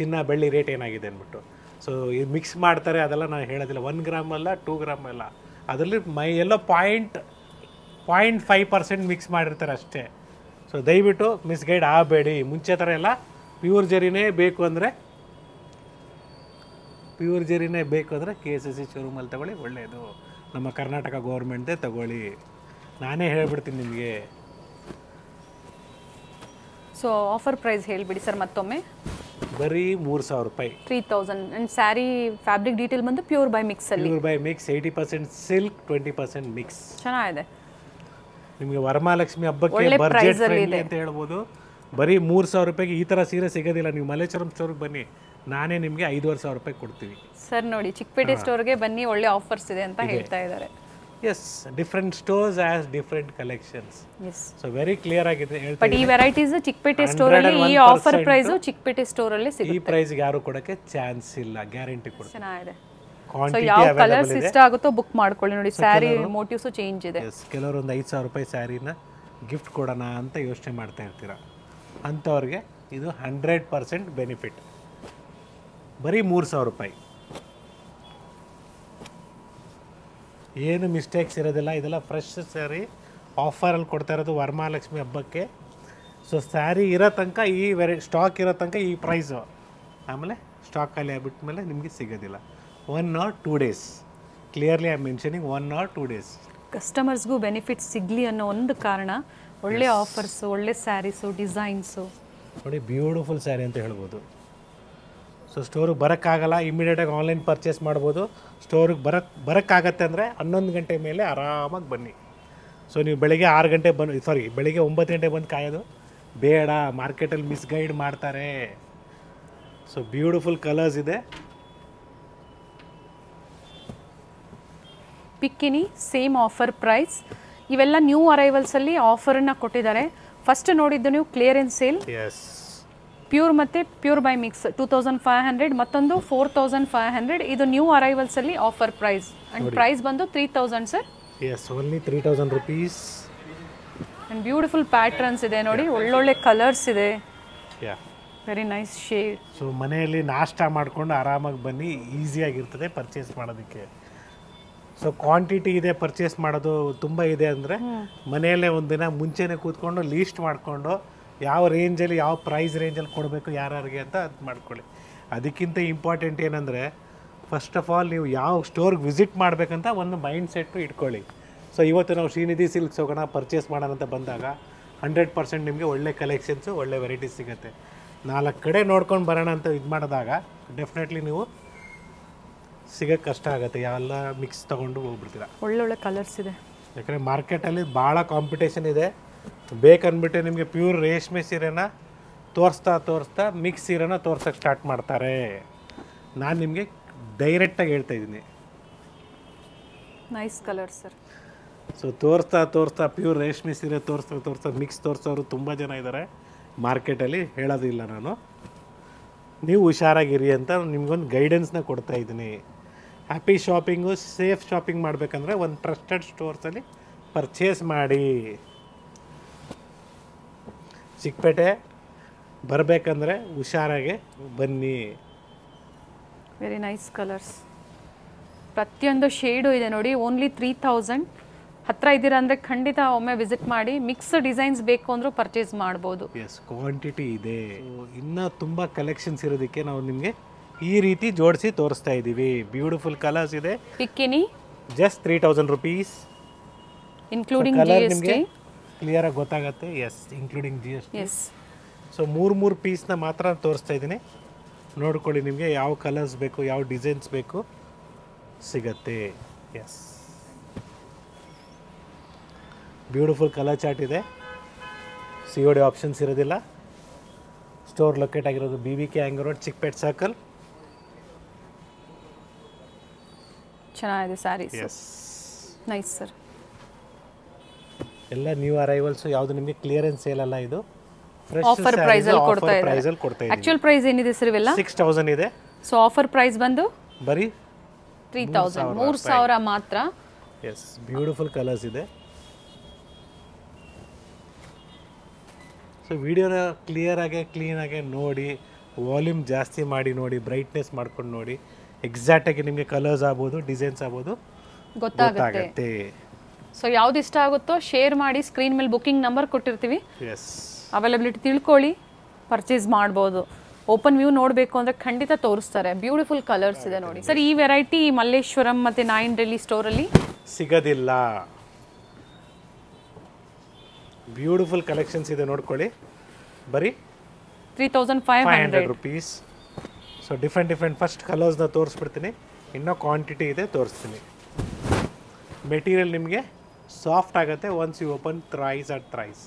ಚಿನ್ನ ಬೆಳ್ಳಿ ರೇಟ್ ಏನಾಗಿದೆ ಅಂದ್ಬಿಟ್ಟು ಸೊ ಇದು ಮಿಕ್ಸ್ ಮಾಡ್ತಾರೆ ಅದೆಲ್ಲ ನಾನು ಹೇಳೋದಿಲ್ಲ ಒನ್ ಗ್ರಾಮ್ ಅಲ್ಲ ಟೂ ಗ್ರಾಮ್ ಅಲ್ಲ ಅದರಲ್ಲಿ ಮೈ ಎಲ್ಲ point point five percent mix ಮಾಡಿರ್ತಾರೆ ಅಷ್ಟೇ ಸೊ ದಯವಿಟ್ಟು ಮಿಸ್ಗೈಡ್ ಆಗಬೇಡಿ ಮುಂಚೆ ಥರ ಎಲ್ಲ ಪ್ಯೂರ್ ಜರಿನೇ ಬೇಕು ಅಂದರೆ ಪ್ಯೂರ್ ಜರಿನೇ ಬೇಕು ಅಂದರೆ ಕೆ ಎಸ್ ಎಸ್ ಸಿ ಶೋರೂಮಲ್ಲಿ ತಗೊಳ್ಳಿ ಒಳ್ಳೆಯದು ನಮ್ಮ ಕರ್ನಾಟಕ ಗೌರ್ಮೆಂಟ್ದೇ ತಗೊಳ್ಳಿ ನಾನೇ ಹೇಳ್ಬಿಡ್ತೀನಿ ನಿಮಗೆ ಸೊ ಆಫರ್ ಪ್ರೈಸ್ ಹೇಳಿಬಿಡಿ ಸರ್ ಮತ್ತೊಮ್ಮೆ ಬರೀ ಮೂರು ಸಾವಿರ ರೂಪಾಯಿ three thousand and sari fabric detail ಬಂದು ಪ್ಯೂರ್ ಬೈ ಮಿಕ್ಸ್ ಅಲ್ಲಿ pure by mix eighty percent silk twenty percent mix ಚೆನ್ನಾಗಿದೆ ನಿಮಗೆ ವರಮಹಾಲಕ್ಷ್ಮಿ ಹಬ್ಬಕ್ಕೆ ಬಜೆಟ್ ಫ್ರೆಂಡ್ಲಿ ಅಂತ ಹೇಳ್ಬೋದು ಬರೀ ಮೂರು ಸಾವಿರ ರೂಪಾಯಿಗೆ ಈ ಥರ ಸೀರೆ ಸಿಗೋದಿಲ್ಲ ನೀವು ಮಲ್ಲೇಶ್ವರಂ ಸ್ಟೋರ್ಗೆ ಬನ್ನಿ ನಾನೇ ನಿಮಗೆ ಐದುವರೆ ಸಾವಿರ ರೂಪಾಯಿ ಕೊಡ್ತೀವಿ ಸರ್ ನೋಡಿ ಚಿಕ್ಕಪೇಟೆ ಸ್ಟೋರ್ಗೆ ಬನ್ನಿ ಒಳ್ಳೆ ಆಫರ್ಸ್ ಇದೆ ಅಂತ ಹೇಳ್ತಾ ಇದ್ದಾರೆ yes different stores has different collections so very clear ಆಗಿದೆ ಬಟ್ ಈ ವೆರೈಟೀಸ್ ಚಿಕ್ಕಪೇಟೆ ಸ್ಟೋರ್ ಅಲ್ಲಿ ಈ ಆಫರ್ ಪ್ರೈಸ್ ಚಿಕ್ಕಪೇಟೆ ಸ್ಟೋರ್ ಅಲ್ಲಿ ಸಿಗುತ್ತೆ. ಈ ಪ್ರೈಸ್ ಗೆ ಯಾರು ಕೊಡಕ್ಕೆ ಚಾನ್ಸ್ ಇಲ್ಲ, ಗ್ಯಾರಂಟಿ ಕೊಡ್ತೀನಿ. ಚೆನ್ನಾಗಿದೆ. ಸೊ ಯಾವ ಕಲರ್ಸ್ ಇಷ್ಟ ಆಗುತ್ತೋ ಬುಕ್ ಮಾಡ್ಕೊಳ್ಳಿ ನೋಡಿ ಸ್ಯಾರಿ ಮೋಟಿವ್ಸ್ ಚೇಂಜ್ ಇದೆ ಎಸ್ ಕೆಲವರು ಒಂದು ಐದು ಸಾವಿರ ರೂಪಾಯಿ ಸ್ಯಾರಿನ ಗಿಫ್ಟ್ ಕೊಡೋಣ ಅಂತ ಯೋಚನೆ ಮಾಡ್ತಾ ಇರ್ತೀರ ಅಂಥವ್ರಿಗೆ ಇದು ಹಂಡ್ರೆಡ್ ಪರ್ಸೆಂಟ್ ಬೆನಿಫಿಟ್ ಬರೀ ಮೂರು ಸಾವಿರ ರೂಪಾಯಿ ಏನು ಮಿಸ್ಟೇಕ್ಸ್ ಇರೋದಿಲ್ಲ ಇದೆಲ್ಲ ಫ್ರೆಶ್ ಸ್ಯಾರಿ ಆಫರಲ್ಲಿ ಕೊಡ್ತಾ ಇರೋದು ವರ್ಮಹಾಲಕ್ಷ್ಮಿ ಹಬ್ಬಕ್ಕೆ ಸೊ ಸ್ಯಾರಿ ಇರೋ ತನಕ ಈ ವೆರೈ ಸ್ಟಾಕ್ ಇರೋ ತನಕ ಈ ಪ್ರೈಸು ಆಮೇಲೆ ಸ್ಟಾಕ್ ಖಾಲಿ ಆಗಿಬಿಟ್ಮೇಲೆ ನಿಮಗೆ ಸಿಗೋದಿಲ್ಲ one or two days clearly I mentioning one or two days ಕಸ್ಟಮರ್ಸ್ಗೂ ಬೆನಿಫಿಟ್ ಸಿಗಲಿ ಅನ್ನೋ ಒಂದು ಕಾರಣ ಒಳ್ಳೆ ಆಫರ್ಸು ಒಳ್ಳೆ ಸ್ಯಾರೀಸು ಡಿಸೈನ್ಸು ನೋಡಿ ಬ್ಯೂಟಿಫುಲ್ ಸ್ಯಾರಿ ಅಂತ ಹೇಳ್ಬೋದು ಸೊ ಸ್ಟೋರಿಗೆ ಬರೋಕ್ಕಾಗಲ್ಲ ಇಮ್ಮಿಡಿಯೇಟಾಗಿ ಆನ್ಲೈನ್ ಪರ್ಚೇಸ್ ಮಾಡ್ಬೋದು ಸ್ಟೋರಿಗೆ ಬರಕ್ಕೆ ಬರೋಕ್ಕಾಗತ್ತೆ ಅಂದರೆ ಹನ್ನೊಂದು ಗಂಟೆ ಮೇಲೆ ಆರಾಮಾಗಿ ಬನ್ನಿ ಸೊ ನೀವು ಬೆಳಗ್ಗೆ ಆರು ಗಂಟೆ ಬಂದು ಸಾರಿ ಬೆಳಗ್ಗೆ ಒಂಬತ್ತು ಗಂಟೆ ಬಂದು ಕಾಯೋದು ಬೇಡ ಮಾರ್ಕೆಟಲ್ಲಿ ಮಿಸ್ಗೈಡ್ ಮಾಡ್ತಾರೆ ಸೊ ಬ್ಯೂಟಿಫುಲ್ ಕಲರ್ಸ್ ಇದೆ ಪಿಕ್ಕಿನಿ ಸೇಮ್ ಆಫರ್ ಪ್ರೈಸ್ ಇವೆಲ್ಲ ನ್ಯೂ ಅರೈವಲ್ಸಲ್ಲಿ ಆಫರನ್ನು ಕೊಟ್ಟಿದ್ದಾರೆ ಫಸ್ಟ್ ನೋಡಿದ್ದು ನೀವು ಕ್ಲಿಯರೆನ್ಸ್ ಸೇಲ್ ಎಸ್ ಪ್ಯೂರ್ ಮತ್ತು pure by mix two thousand five hundred ಮತ್ತೊಂದು ಫೋರ್ ತೌಸಂಡ್ ಫೈವ್ ಹಂಡ್ರೆಡ್ ಇದು ನ್ಯೂ ಅರೈವಲ್ಸಲ್ಲಿ ಆಫರ್ ಪ್ರೈಸ್ ಆ್ಯಂಡ್ ಪ್ರೈಸ್ ಬಂದು three thousand sir yes only three thousand rupees and beautiful patterns ಇದೆ ನೋಡಿ ಒಳ್ಳೊಳ್ಳೆ colours ಇದೆ very nice shade so ಮನೆಯಲ್ಲಿ ನಾಷ್ಟ ಮಾಡಿಕೊಂಡು ಆರಾಮಾಗಿ ಬನ್ನಿ ಈಸಿಯಾಗಿರ್ತದೆ ಪರ್ಚೇಸ್ ಮಾಡೋದಕ್ಕೆ ಸೊ ಕ್ವಾಂಟಿಟಿ ಇದೆ ಪರ್ಚೇಸ್ ಮಾಡೋದು ತುಂಬ ಇದೆ ಅಂದರೆ ಮನೆಯಲ್ಲೇ ಒಂದಿನ ಮುಂಚೆನೇ ಕೂತ್ಕೊಂಡು ಲೀಸ್ಟ್ ಮಾಡಿಕೊಂಡು ಯಾವ ರೇಂಜಲ್ಲಿ ಯಾವ ಪ್ರೈಸ್ ರೇಂಜಲ್ಲಿ ಕೊಡಬೇಕು ಯಾರ್ಯಾರಿಗೆ ಅಂತ ಅದು ಮಾಡ್ಕೊಳ್ಳಿ ಅದಕ್ಕಿಂತ ಇಂಪಾರ್ಟೆಂಟ್ ಏನಂದರೆ ಫಸ್ಟ್ ಆಫ್ ಆಲ್ ನೀವು ಯಾವ ಸ್ಟೋರ್ಗೆ ವಿಸಿಟ್ ಮಾಡಬೇಕಂತ ಒಂದು ಮೈಂಡ್ ಸೆಟ್ಟು ಇಟ್ಕೊಳ್ಳಿ ಸೊ ಇವತ್ತು ನಾವು ಶ್ರೀನಿಧಿ ಸಿಲ್ಕ್ಸ್ ಹೋಗೋಣ ಪರ್ಚೇಸ್ ಮಾಡೋಣ ಅಂತ ಬಂದಾಗ ಹಂಡ್ರೆಡ್ ಪರ್ಸೆಂಟ್ ನಿಮಗೆ ಒಳ್ಳೆ ಕಲೆಕ್ಷನ್ಸು ಒಳ್ಳೆ ವೆರೈಟೀಸ್ ಸಿಗುತ್ತೆ ನಾಲ್ಕು ಕಡೆ ನೋಡ್ಕೊಂಡು ಬರೋಣ ಅಂತ ಇದು ಮಾಡಿದಾಗ ಡೆಫಿನೆಟ್ಲಿ ನೀವು ಸಿಗೋಕ್ಕೆ ಕಷ್ಟ ಆಗುತ್ತೆ ಎಲ್ಲ ಮಿಕ್ಸ್ ತೊಗೊಂಡು ಹೋಗ್ಬಿಡ್ತೀರ ಒಳ್ಳೊಳ್ಳೆ ಕಲರ್ಸ್ ಇದೆ ಯಾಕಂದರೆ ಮಾರ್ಕೆಟಲ್ಲಿ ಭಾಳ ಕಾಂಪಿಟೇಷನ್ ಇದೆ ಬೇಕಂದ್ಬಿಟ್ಟು ನಿಮಗೆ ಪ್ಯೂರ್ ರೇಷ್ಮೆ ಸೀರೆನ ತೋರಿಸ್ತಾ ತೋರಿಸ್ತಾ ಮಿಕ್ಸ್ ಸೀರೆನ ತೋರ್ಸೋಕ್ಕೆ ಸ್ಟಾರ್ಟ್ ಮಾಡ್ತಾರೆ ನಾನು ನಿಮಗೆ ಡೈರೆಕ್ಟಾಗಿ ಹೇಳ್ತಾ ಇದ್ದೀನಿ ನೈಸ್ ಕಲರ್ ಸರ್ ಸೊ ತೋರಿಸ್ತಾ ತೋರಿಸ್ತಾ ಪ್ಯೂರ್ ರೇಷ್ಮೆ ಸೀರೆ ತೋರಿಸ್ತಾ ತೋರಿಸ್ತಾ ಮಿಕ್ಸ್ ತೋರಿಸೋರು ತುಂಬ ಜನ ಇದ್ದಾರೆ ಮಾರ್ಕೆಟಲ್ಲಿ ಹೇಳೋದಿಲ್ಲ ನಾನು ನೀವು ಹುಷಾರಾಗಿರಿ ಅಂತ ನಿಮಗೊಂದು ಗೈಡೆನ್ಸ್ನ ಕೊಡ್ತಾ ಇದ್ದೀನಿ ಹ್ಯಾಪಿ ಶಾಪಿಂಗು ಸೇಫ್ ಶಾಪಿಂಗ್ ಮಾಡಬೇಕಂದ್ರೆ ಒಂದು ಟ್ರಸ್ಟೆಡ್ ಸ್ಟೋರ್ಸಲ್ಲಿ ಪರ್ಚೇಸ್ ಮಾಡಿ ಚಿಕ್ಕಪೇಟೆ ಬರಬೇಕಂದ್ರೆ ಹುಷಾರಾಗಿ ಬನ್ನಿ ವೆರಿ ನೈಸ್ ಕಲರ್ಸ್ ಪ್ರತಿಯೊಂದು ಶೇಡು ಇದೆ ನೋಡಿ ಓನ್ಲಿ ತ್ರೀ ಥೌಸಂಡ್ ಹತ್ರ ಇದ್ದೀರಾ ಅಂದರೆ ಖಂಡಿತ ಒಮ್ಮೆ ವಿಸಿಟ್ ಮಾಡಿ ಮಿಕ್ಸ್ ಡಿಸೈನ್ಸ್ ಬೇಕು ಅಂದರೂ ಪರ್ಚೇಸ್ ಮಾಡ್ಬೋದು ಎಸ್ ಕ್ವಾಂಟಿಟಿ ಇದೆ ಇನ್ನೂ ತುಂಬ ಕಲೆಕ್ಷನ್ಸ್ ಇರೋದಕ್ಕೆ ನಾವು ನಿಮಗೆ ಈ ರೀತಿ ಜೋಡಿಸಿ ತೋರಿಸ್ತಾ ಇದ್ದೀವಿ ಬ್ಯೂಟಿಫುಲ್ ಕಲರ್ಸ್ ಇದೆ ಪಿಕ್ಕಿನಿ just three thousand rupees including clear ಆಗಿ ಗೊತ್ತಾಗುತ್ತೆ yes including G S T so ಮೂರು ಮೂರು ಪೀಸ್ನ ಮಾತ್ರ ತೋರಿಸ್ತಾ ಇದ್ದೀನಿ ನೋಡ್ಕೊಳ್ಳಿ ನಿಮಗೆ ಯಾವ ಕಲರ್ಸ್ ಬೇಕು ಯಾವ ಡಿಸೈನ್ಸ್ ಬೇಕು ಸಿಗತ್ತೆ ಎಸ್ ಬ್ಯೂಟಿಫುಲ್ ಕಲರ್ ಚಾರ್ಟ್ ಇದೆ ಸಿ ಒ ಡಿ ಆಪ್ಷನ್ಸ್ ಇರೋದಿಲ್ಲ ಸ್ಟೋರ್ ಲೊಕೇಟ್ ಆಗಿರೋದು B V K hang road Chickpet circle ಚೆನ್ನಾಗಿದೆ ಸ್ಯಾರಿ ಎಸ್ ನೈಸ್ ಸರ್ ಎಲ್ಲ ನ್ಯೂ ಅರೈವಲ್ಸ್ ಯಾವುದು ನಿಮಗೆ ಕ್ಲಿಯರೆನ್ಸ್ ಸೇಲ್ ಅಲ್ಲ ಇದು ಆಫರ್ ಪ್ರೈಸ್ ಅಲ್ಲಿ ಕೊಡ್ತಾ ಇದೆ ಆಫರ್ ಪ್ರೈಸ್ ಏನಿದೆ ಸರ್ ಇವೆಲ್ಲ 6000 ಇದೆ ಸೊ ಆಫರ್ ಪ್ರೈಸ್ ಬಂದು ಬರಿ 3000 3000 ಮಾತ್ರ ಎಸ್ ಬ್ಯೂಟಿಫುಲ್ ಕಲರ್ಸ್ ಇದೆ ಸೊ ವಿಡಿಯೋನ ಕ್ಲಿಯರ್ ಆಗಿ ಕ್ಲೀನ್ ಆಗಿ ನೋಡಿ ವಾಲ್ಯೂಮ್ ಜಾಸ್ತಿ ಮಾಡಿ ನೋಡಿ ಬ್ರೈಟ್ನೆಸ್ ಮಾಡ್ಕೊಂಡು ನೋಡಿ ಎಕ್ಸಾಕ್ಟ್ ಆಗಿ ನಿಮಗೆ ಕಲರ್ಸ್ ಆಗ್ಬೋದು ಡಿಸೈನ್ಸ್ ಆಗ್ಬೋದು ಗೊತ್ತಾಗುತ್ತೆ ಸೊ ಯಾವ್ದು ಇಷ್ಟ ಆಗುತ್ತೋ ಶೇರ್ ಮಾಡಿ ಸ್ಕ್ರೀನ್ ಮೇಲೆ ಬುಕ್ಕಿಂಗ್ ನಂಬರ್ ಕೊಟ್ಟಿರ್ತೀವಿ ಅವೈಲಬಿಲಿಟಿ ತಿಳ್ಕೊಳ್ಳಿ ಪರ್ಚೇಸ್ ಮಾಡ್ಬೋದು ಓಪನ್ ವ್ಯೂ ನೋಡಬೇಕು ಅಂದ್ರೆ ಖಂಡಿತ ತೋರಿಸ್ತಾರೆ ಬ್ಯೂಟಿಫುಲ್ ಕಲರ್ಸ್ ಇದೆ ನೋಡಿ ಸರ್ ಈ ವೆರೈಟಿ ಮಲ್ಲೇಶ್ವರಂ ಮತ್ತೆ ನಾಯಿನ್ ಡೆಲ್ಲಿ ಅಲ್ಲಿ ಸಿಗೋದಿಲ್ಲ ಬ್ಯೂಟಿಫುಲ್ ಕಲೆಕ್ಷನ್ಸ್ ಇದೆ ನೋಡ್ಕೊಳ್ಳಿ ಬರೀ three thousand five hundred rupees so different different first ಕಲರ್ಸ್ನ ತೋರಿಸ್ಬಿಡ್ತೀನಿ ಇನ್ನೂ ಕ್ವಾಂಟಿಟಿ ಇದೆ ತೋರಿಸ್ತೀನಿ ಮೆಟೀರಿಯಲ್ ನಿಮಗೆ ಸಾಫ್ಟ್ ಆಗುತ್ತೆ once you open thrice at thrice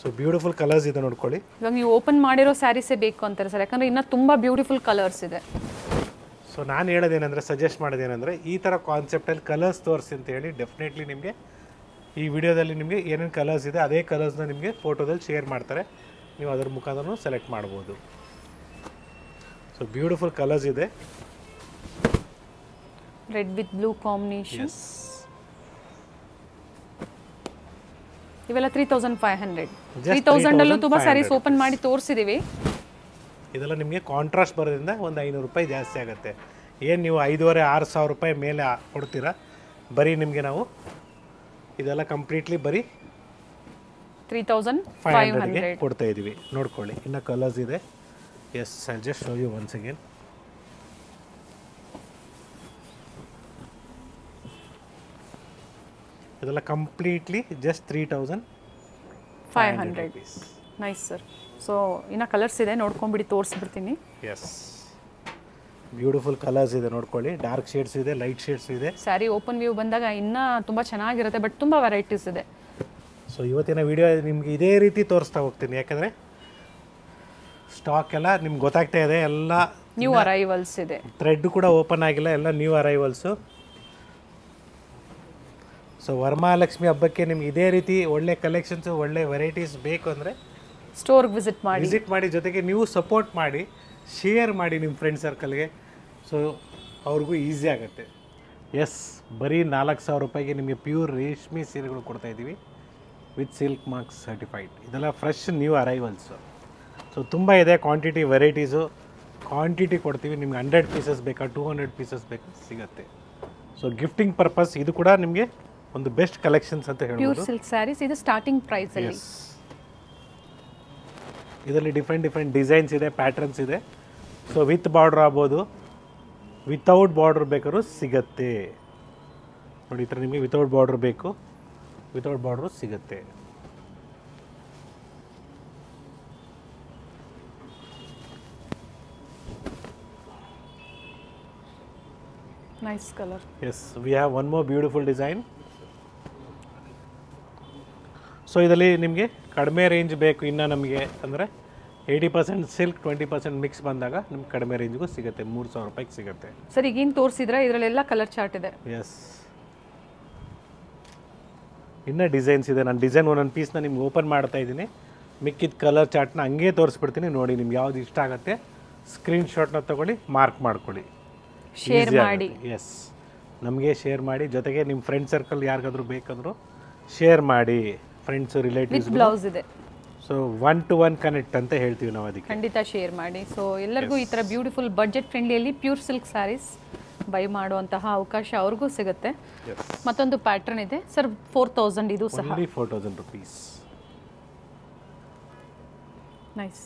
so beautiful colours ಇದೆ ನೋಡ್ಕೊಳ್ಳಿ ಇವಾಗ ನೀವು ಓಪನ್ ಮಾಡಿರೋ ಸ್ಯಾರೀಸೇ ಬೇಕು ಅಂತಾರೆ ಸರ್ ಯಾಕಂದರೆ ಇನ್ನೂ ತುಂಬ ಬ್ಯೂಟಿಫುಲ್ ಕಲರ್ಸ್ ಇದೆ ಸೊ ನಾನು ಹೇಳೋದೇನೆಂದರೆ ಸಜೆಸ್ಟ್ ಮಾಡೋದೇನೆಂದರೆ ಈ ಥರ ಕಾನ್ಸೆಪ್ಟಲ್ಲಿ ಕಲರ್ಸ್ ತೋರಿಸಿ ಅಂತ ಹೇಳಿ ಡೆಫಿನೆಟ್ಲಿ ನಿಮಗೆ ಈ ವಿಡಿಯೋದಲ್ಲಿ ನಿಮಗೆ ಏನೇನು ಕಲರ್ಸ್ ಇದೆ ಅದೇ ಕಲರ್ಸ್ನ ನಿಮಗೆ ಫೋಟೋದಲ್ಲಿ ಶೇರ್ ಮಾಡ್ತಾರೆ ನೀವು ಅದರ ಮುಖಾಂತರ ಸೆಲೆಕ್ಟ್ ಮಾಡ್ಬೋದು ಸೊ ಬ್ಯೂಟಿಫುಲ್ ಕಲರ್ಸ್ ಇದೆ ರೆಡ್ ವಿತ್ ಬ್ಲೂ ಕಾಂಬಿನೇಷನ್ ಇವೆಲ್ಲ three thousand five hundred three ತೌಸಂಡಲ್ಲೂ ತುಂಬ ಸ್ಯಾರೀಸ್ ಓಪನ್ ಮಾಡಿ ತೋರಿಸಿದ್ದೀವಿ ಇದೆಲ್ಲ ನಿಮಗೆ ಕಾಂಟ್ರಾಸ್ಟ್ ಬರೋದ್ರಿಂದ ಒಂದು ಐನೂರು ರೂಪಾಯಿ ಜಾಸ್ತಿ ಆಗುತ್ತೆ ಏನು ನೀವು ಐದೂವರೆ ಆರು ಸಾವಿರ ರೂಪಾಯಿ ಮೇಲೆ ಕೊಡ್ತೀರಾ ಬರೀ ನಿಮಗೆ ನಾವು ಇದೆಲ್ಲ ಕಂಪ್ಲೀಟ್ಲಿ ಬರೀ ತ್ರೀ ತೌಸಂಡ್ ಫೈವ್ ಹಂಡ್ರೆಡ್ಗೆ ಕೊಡ್ತಾ ಇದ್ದೀವಿ ನೋಡ್ಕೊಳ್ಳಿ ಇನ್ನು ಕಲರ್ಸ್ ಇದೆ yes I just show you once again ಇದೆಲ್ಲ completely just three thousand five hundred nice sir so ಇನ್ನು ಕಲರ್ಸ್ ಇದೆ ನೋಡ್ಕೊಂಬಿಡಿ ತೋರಿಸ್ಬಿಡ್ತೀನಿ ಎಸ್ ಬ್ಯೂಟಿಫುಲ್ ಕಲರ್ಸ್ ಇದೆ ನೋಡ್ಕೊಳ್ಳಿ ಡಾರ್ಕ್ ಶೇಡ್ಸ್ ಇದೆ ಲೈಟ್ ಶೇಡ್ಸ್ ಇದೆ ಸ್ಯಾರಿ ಓಪನ್ ವ್ಯೂ ಬಂದಾಗ ಇನ್ನ ತುಂಬ ಚೆನ್ನಾಗಿರುತ್ತೆ ಬಟ್ ತುಂಬ ವೆರೈಟೀಸ್ ಇದೆ ಸೊ ಇವತ್ತಿನ ವಿಡಿಯೋ ನಿಮ್ಗೆ ಇದೇ ರೀತಿ ತೋರಿಸ್ತಾ ಹೋಗ್ತೀನಿ ಯಾಕಂದ್ರೆ ಸ್ಟಾಕ್ ಎಲ್ಲ ನಿಮ್ಗೆ ಗೊತ್ತಾಗ್ತಾ ಇದೆ ಎಲ್ಲ ನ್ಯೂ ಅರೈವಲ್ಸ್ ಇದೆ ಥ್ರೆಡ್ ಕೂಡ ಓಪನ್ ಆಗಿಲ್ಲ ಎಲ್ಲ ನ್ಯೂ ಅರೈವಲ್ಸು ಸೊ ವರಮಹಾಲಕ್ಷ್ಮಿ ಹಬ್ಬಕ್ಕೆ ನಿಮ್ಗೆ ಇದೇ ರೀತಿ ಒಳ್ಳೆ ಕಲೆಕ್ಷನ್ಸ್ ಒಳ್ಳೆ ವೆರೈಟೀಸ್ ಬೇಕು ಅಂದರೆ ಸ್ಟೋರ್ ವಿಸಿಟ್ ಮಾಡಿ ವಿಸಿಟ್ ಮಾಡಿ ಜೊತೆಗೆ ನೀವು ಸಪೋರ್ಟ್ ಮಾಡಿ ಶೇರ್ ಮಾಡಿ ನಿಮ್ಮ ಫ್ರೆಂಡ್ ಸರ್ಕಲ್ಗೆ ಸೊ ಅವ್ರಿಗೂ ಈಸಿ ಆಗುತ್ತೆ ಎಸ್ ಬರೀ ನಾಲ್ಕು ಸಾವಿರ ರೂಪಾಯಿಗೆ ನಿಮಗೆ ಪ್ಯೂರ್ ರೇಷ್ಮೆ ಸೀರೆಗಳು ಕೊಡ್ತಾ ಇದ್ದೀವಿ ವಿತ್ ಸಿಲ್ಕ್ ಮಾರ್ಕ್ಸ್ ಸರ್ಟಿಫೈಡ್ ಇದೆಲ್ಲ ಫ್ರೆಶ್ ನ್ಯೂ ಅರೈವಲ್ಸು ಸೊ ತುಂಬ ಇದೆ ಕ್ವಾಂಟಿಟಿ ವೆರೈಟೀಸು ಕ್ವಾಂಟಿಟಿ ಕೊಡ್ತೀವಿ ನಿಮ್ಗೆ ಹಂಡ್ರೆಡ್ ಪೀಸಸ್ ಬೇಕಾ ಟೂ ಹಂಡ್ರೆಡ್ ಪೀಸಸ್ ಬೇಕಾ ಸಿಗುತ್ತೆ ಸೊ ಗಿಫ್ಟಿಂಗ್ ಪರ್ಪಸ್ ಇದು ಕೂಡ ನಿಮಗೆ ಒಂದು ಬೆಸ್ಟ್ ಕಲೆಕ್ಷನ್ಸ್ ಅಂತ ಹೇಳಬಹುದು ಪ್ಯೂರ್ ಸಿಲ್ಕ್ ಸ್ಯಾರೀಸ್ ಇದು ಸ್ಟಾರ್ಟಿಂಗ್ ಪ್ರೈಸ್ ಅಲ್ಲಿ ಇದರಲ್ಲಿ ಡಿಫ್ರೆಂಟ್ ಡಿಫ್ರೆಂಟ್ ಡಿಸೈನ್ಸ್ ಇದೆ ಪ್ಯಾಟರ್ನ್ಸ್ ಇದೆ ಸೊ ವಿತ್ ಬಾರ್ಡರ್ ಆಗ್ಬೋದು ವಿತೌಟ್ ಬಾರ್ಡರ್ ಬೇಕಾದ್ರೂ ಸಿಗತ್ತೆ ನೋಡಿ ಈ ಥರ ನಿಮಗೆ ವಿತೌಟ್ ಬಾರ್ಡರ್ ಬೇಕು ವಿತೌಟ್ ಬಾರ್ಡ್ರು ಸಿಗತ್ತೆ nice colour yes we have one more beautiful design so ಇದರಲ್ಲಿ ನಿಮಗೆ ಕಡಿಮೆ ರೇಂಜ್ ಬೇಕು ಇನ್ನು ನಮಗೆ ಅಂದರೆ eighty percent silk twenty percent mix ಬಂದಾಗ ನಿಮ್ಗೆ ಕಡಿಮೆ ರೇಂಜ್ಗೂ ಸಿಗುತ್ತೆ ಮೂರು ಸಾವಿರ ರೂಪಾಯಿಗೆ ಸಿಗುತ್ತೆ ಸರ್ ಏನು ತೋರಿಸಿದ್ರೆ ಇದರಲ್ಲೆಲ್ಲ ಕಲರ್ ಚಾರ್ಟ್ ಇದೆ ಎಸ್ ಇನ್ನೂ ಡಿಸೈನ್ಸ್ ಇದೆ ನಾನು ಡಿಸೈನ್ ಒಂದೊಂದು ಪೀಸ್ನ ನಿಮ್ಗೆ ಓಪನ್ ಮಾಡ್ತಾ ಇದ್ದೀನಿ ಮಿಕ್ಕಿದ ಕಲರ್ ಚಾರ್ಟ್ನ ಹಂಗೆ ತೋರಿಸ್ಬಿಡ್ತೀನಿ ನೋಡಿ ನಿಮ್ಗೆ ಯಾವ್ದು ಇಷ್ಟ ಆಗುತ್ತೆ ಸ್ಕ್ರೀನ್ ಶಾಟ್ನ ತೊಗೊಳ್ಳಿ ಮಾರ್ಕ್ ಮಾಡ್ಕೊಳ್ಳಿ ಶೇರ್ ಮಾಡಿ ಎಸ್ ನಮಗೆ ಶೇರ್ ಮಾಡಿ ಜೊತೆಗೆ ನಿಮ್ಮ ಫ್ರೆಂಡ್ ಸರ್ಕಲ್ ಯಾರಿಗಾದ್ರೂ ಬೇಕಾದರೂ ಶೇರ್ ಮಾಡಿ ಫ್ರೆಂಡ್ಸ್ ರಿಲೇಟಿವ್ಸ್ ಬ್ಲೌಸ್ ಇದೆ so one to one connect ಅಂತ ಹೇಳ್ತೀವಿ ನಾವು ಅದಕ್ಕೆ ಖಂಡಿತ ಶೇರ್ ಮಾಡಿ ಸೊ ಎಲ್ಲರಿಗೂ ಈ ಥರ ಬ್ಯೂಟಿಫುಲ್ ಬಜೆಟ್ ಫ್ರೆಂಡ್ಲಿಯಲ್ಲಿ ಪ್ಯೂರ್ ಸಿಲ್ಕ್ ಸ್ಯಾರೀಸ್ ಬೈ ಮಾಡುವಂತಹ ಅವಕಾಶ ಅವ್ರಿಗೂ ಸಿಗುತ್ತೆ ಮತ್ತೊಂದು ಪ್ಯಾಟರ್ನ್ ಇದೆ ಸರ್ ಫೋರ್ ತೌಸಂಡ್ ಇದು ಸಹ four thousand rupees nice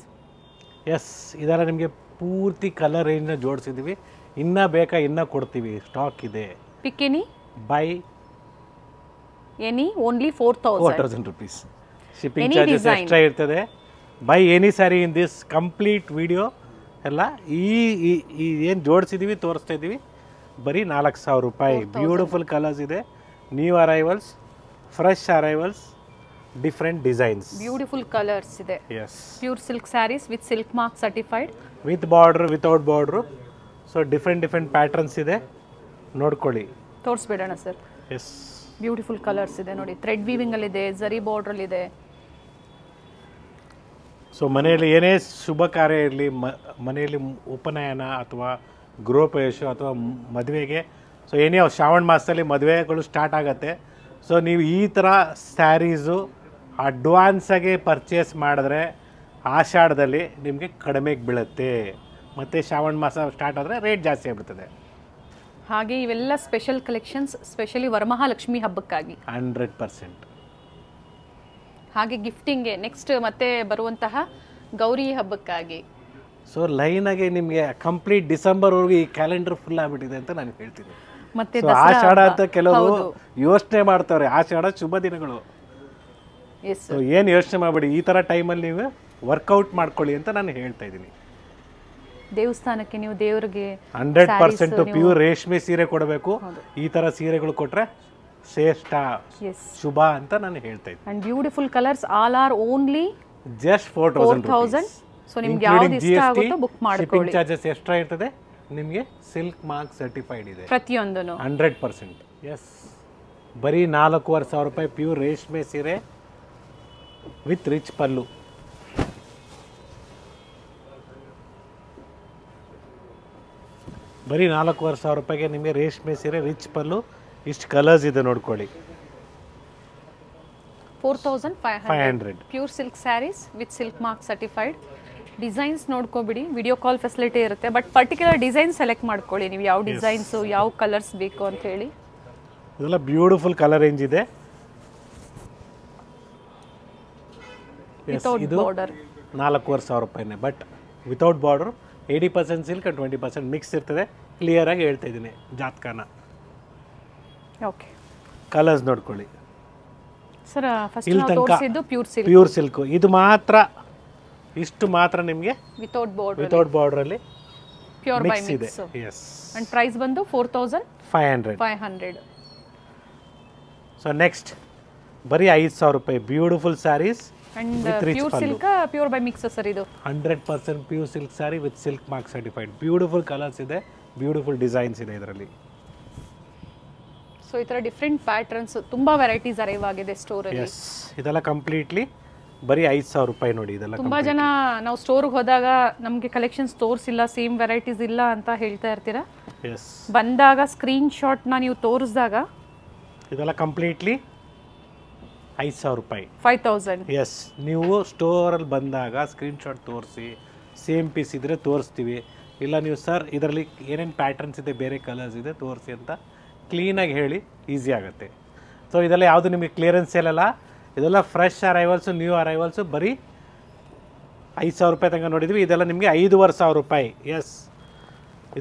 yes ಇದರ ನಿಮಗೆ ಪೂರ್ತಿ ಕಲರ್ ರೇಂಜ್ನ ಜೋಡಿಸಿದ್ದೀವಿ ಇನ್ನೂ ಬೇಕಾ ಇನ್ನೂ ಕೊಡ್ತೀವಿ ಸ್ಟಾಕ್ ಇದೆ ಪಿಕ್ಕಿನಿ buy any only four thousand rupees shipping charges extra ಇರ್ತದೆ buy any sari in this complete video ಎಲ್ಲ ಈ ಏನು ಜೋಡಿಸಿದೀವಿ ತೋರಿಸ್ತಾ ಇದ್ದೀವಿ ಬರೀ ನಾಲ್ಕು ಸಾವಿರ ರೂಪಾಯಿ ಬ್ಯೂಟಿಫುಲ್ ಕಲರ್ಸ್ ಇದೆ new arrivals fresh arrivals different designs beautiful colours ಇದೆ yes pure silk saris with silk mark certified with border without border so different different patterns ಇದೆ ನೋಡ್ಕೊಳ್ಳಿ ತೋರಿಸ್ಬೇಡೋಣ ಸರ್ ಎಸ್ ಬ್ಯೂಟಿಫುಲ್ ಕಲರ್ಸ್ ಇದೆ ನೋಡಿ ಥ್ರೆಡ್ ಇದೆ ಜರಿ ಇದೆ ಸೊ ಮನೆಯಲ್ಲಿ ಏನೇ ಶುಭ ಕಾರ್ಯ ಇರಲಿ ಮನೆಯಲ್ಲಿ ಉಪನಯನ ಅಥವಾ ಗೃಹಪ್ರವೇಶ ಅಥವಾ ಮದುವೆಗೆ ಸೊ ಏನೇ ಶ್ರಾವಣ ಮಾಸದಲ್ಲಿ ಮದುವೆಗಳು ಸ್ಟಾರ್ಟ್ ಆಗುತ್ತೆ ಸೊ ನೀವು ಈ ಥರ ಸ್ಯಾರೀಸು ಅಡ್ವಾನ್ಸಾಗಿ ಪರ್ಚೇಸ್ ಮಾಡಿದ್ರೆ ಆಷಾಢದಲ್ಲಿ ನಿಮಗೆ ಕಡಿಮೆಗೆ ಬೀಳುತ್ತೆ ಮತ್ತು ಶ್ರಾವಣ ಮಾಸ ಸ್ಟಾರ್ಟ್ ಆದರೆ ರೇಟ್ ಜಾಸ್ತಿ ಆಗಿಬಿಡ್ತದೆ ಹಾಗೆ ಇವೆಲ್ಲ ಸ್ಪೆಷಲ್ ಕಲೆಕ್ಷನ್ಸ್ ಸ್ಪೆಷಲಿ ವರಮಹಾಲಕ್ಷ್ಮಿ ಹಬ್ಬಕ್ಕಾಗಿ ಹಂಡ್ರೆಡ್ ಪರ್ಸೆಂಟ್ ಹಾಗೆ ಗಿಫ್ಟಿಂಗ್ಗೆ ನೆಕ್ಸ್ಟ್ ಮತ್ತೆ ಬರುವಂತಹ ಗೌರಿ ಹಬ್ಬಕ್ಕಾಗಿ ಸೊ ಆಗಿ ನಿಮಗೆ ಕಂಪ್ಲೀಟ್ ಡಿಸೆಂಬರ್ವರೆಗೂ ಈ ಕ್ಯಾಲೆಂಡರ್ ಫುಲ್ ಆಗಿಬಿಟ್ಟಿದೆ ಅಂತ ನಾನು ಹೇಳ್ತೀನಿ ಮತ್ತೆ ಆಷಾಢ ಅಂತ ಕೆಲವರು ಯೋಚನೆ ಮಾಡ್ತಾವ್ರೆ ಆಷಾಢ ಶುಭ ದಿನಗಳು ಏನು ಯೋಚನೆ ಮಾಡಬೇಡಿ ಈ ಥರ ಟೈಮಲ್ಲಿ ನೀವು ವರ್ಕೌಟ್ ಮಾಡ್ಕೊಳ್ಳಿ ಅಂತ ನಾನು ಹೇಳ್ತಾ ಇದ್ದೀನಿ ದೇವಸ್ಥಾನಕ್ಕೆ ನೀವು ದೇವರಿಗೆ ಹಂಡ್ರೆಡ್ ಪರ್ಸೆಂಟ್ ಪ್ಯೂರ್ ರೇಷ್ಮೆ ಸೀರೆ ಕೊಡಬೇಕು ಈ ತರ ಸೀರೆಗಳು ಕೊಟ್ರೆ ಶ್ರೇಷ್ಠ ಶುಭ ಅಂತ ನಾನು ಹೇಳ್ತಾ and beautiful colours all are only just four thousand so ನಿಮ್ಗೆ ಇಷ್ಟ ಆಗುತ್ತೋ ಬುಕ್ ಮಾಡ್ಕೊಳ್ಳಿ ಚಾರ್ಜಸ್ ಎಕ್ಸ್ಟ್ರಾ ಇರ್ತದೆ ನಿಮಗೆ ಸಿಲ್ಕ್ ಮಾರ್ಕ್ ಸರ್ಟಿಫೈಡ್ ಇದೆ ಪ್ರತಿಯೊಂದನ್ನು ಹಂಡ್ರೆಡ್ ಪರ್ಸೆಂಟ್ ಎಸ್ ಬರೀ ನಾಲ್ಕೂವರೆ ಸಾವಿರ ರೂಪಾಯಿ ಪ್ಯೂರ್ ರೇಷ್ಮೆ ಸೀರೆ ವಿತ್ ರಿಚ್ ಪಲ್ಲು ಬರೀ ನಾಲ್ಕೂವರೆ ಸಾವಿರ ರೂಪಾಯಿಗೆ ನಿಮಗೆ ರೇಷ್ಮೆ ಸೀರೆ ರಿಚ್ ಪಲ್ಲು ಇಷ್ಟು ಕಲರ್ಸ್ ಇದೆ ನೋಡ್ಕೊಳ್ಳಿ four thousand five five hundred pure silk saris with silk mark certified designs ನೋಡ್ಕೊಬಿಡಿ ವಿಡಿಯೋ ಕಾಲ್ ಫೆಸಿಲಿಟಿ ಇರುತ್ತೆ ಬಟ್ ಪರ್ಟಿಕ್ಯುಲರ್ ಡಿಸೈನ್ ಸೆಲೆಕ್ಟ್ ಮಾಡ್ಕೊಳ್ಳಿ ನೀವು ಯಾವ ಡಿಸೈನ್ಸ್ ಯಾವ ಕಲರ್ಸ್ ಬೇಕು ಅಂತ ಹೇಳಿ ಇದೆಲ್ಲ ಬ್ಯೂಟಿಫುಲ್ ಕಲರ್ ರೇಂಜ್ ಇದೆ ಇದು ನಾಲ್ಕೂವರೆ ಸಾವಿರ ರೂಪಾಯಿನೇ but without border eighty percent silk and twenty percent mix ಇರ್ತದೆ ಕ್ಲಿಯರಾಗಿ ಹೇಳ್ತಾ ಇದ್ದೀನಿ ಜಾತ್ಕಾನ ಓಕೆ ಕಲರ್ಸ್ ನೋಡ್ಕೊಳ್ಳಿ ಸರ್ ಇಲ್ಲಿ ತನಕ ಪ್ಯೂರ್ ಸಿಲ್ಕ್ ಪ್ಯೂರ್ ಸಿಲ್ಕ್ ಇದು ಮಾತ್ರ ಇಷ್ಟು ಮಾತ್ರ ನಿಮಗೆ ವಿತೌಟ್ ಬಾರ್ಡರ್ ವಿತೌಟ್ ಅಲ್ಲಿ ಪ್ಯೂರ್ ಬೈ ಇದೆ ಎಸ್ ಅಂಡ್ ಪ್ರೈಸ್ ಬಂದು four thousand five hundred five hundred so next ಬರೀ ಐದು ಸಾವಿರ ರೂಪಾಯಿ beautiful saris and pure silk pure by mix sir ಇದು hundred percent pure silk sari with silk mark certified beautiful colours ಇದೆ beautiful designs ಇದೆ ಇದರಲ್ಲಿ so ಈ ಥರ ಡಿಫ್ರೆಂಟ್ ಪ್ಯಾಟರ್ನ್ಸ್ ತುಂಬ ವೆರೈಟೀಸ್ ಅರೈವ್ ಆಗಿದೆ ಸ್ಟೋರ್ ಎಸ್ ಇದೆಲ್ಲ ಕಂಪ್ಲೀಟ್ಲಿ ಬರೀ ಐದು ಸಾವಿರ ರೂಪಾಯಿ ನೋಡಿ ಇದೆಲ್ಲ ತುಂಬಾ ಜನ ನಾವು ಸ್ಟೋರ್ಗೆ ಹೋದಾಗ ನಮಗೆ ಕಲೆಕ್ಷನ್ಸ್ ತೋರಿಸಿಲ್ಲ ಸೇಮ್ ವೆರೈಟೀಸ್ ಇಲ್ಲ ಅಂತ ಹೇಳ್ತಾ ಇರ್ತೀರಾ ಎಸ್ ಬಂದಾಗ ಸ್ಕ್ರೀನ್ ಶಾಟ್ನ ನೀವು ತೋರಿಸಿದಾಗ ಇದೆಲ್ಲ ಕಂಪ್ಲೀಟ್ಲಿ ಐದು ಸಾವಿರ ರೂಪಾಯಿ ಫೈವ್ ತೌಸಂಡ್ ಎಸ್ ನೀವು ಸ್ಟೋರಲ್ಲಿ ಬಂದಾಗ ಸ್ಕ್ರೀನ್ಶಾಟ್ ತೋರಿಸಿ ಸೇಮ್ ಪೀಸ್ ಇದ್ರೆ ತೋರಿಸ್ತೀವಿ ಇಲ್ಲ ನೀವು ಸರ್ ಇದರಲ್ಲಿ ಏನೇನು ಪ್ಯಾಟರ್ನ್ಸ್ ಇದೆ ಬೇರೆ ಕಲರ್ಸ್ ಇದೆ ತೋರಿಸಿ ಅಂತ ಕ್ಲೀನಾಗಿ ಹೇಳಿ ಈಸಿ ಆಗುತ್ತೆ ಸೊ ಇದೆಲ್ಲ ಯಾವುದು ನಿಮಗೆ ಕ್ಲಿಯರೆನ್ಸ್ ಸೇಲಲ್ಲ ಇದೆಲ್ಲ ಫ್ರೆಶ್ ಅರೈವಲ್ಸು ನ್ಯೂ ಅರೈವಲ್ಸು ಬರೀ ಐದು ಸಾವಿರ ರೂಪಾಯಿ ತನಕ ನೋಡಿದ್ವಿ ಇದೆಲ್ಲ ನಿಮಗೆ ಐದೂವರೆ ಸಾವಿರ ರೂಪಾಯಿ ಎಸ್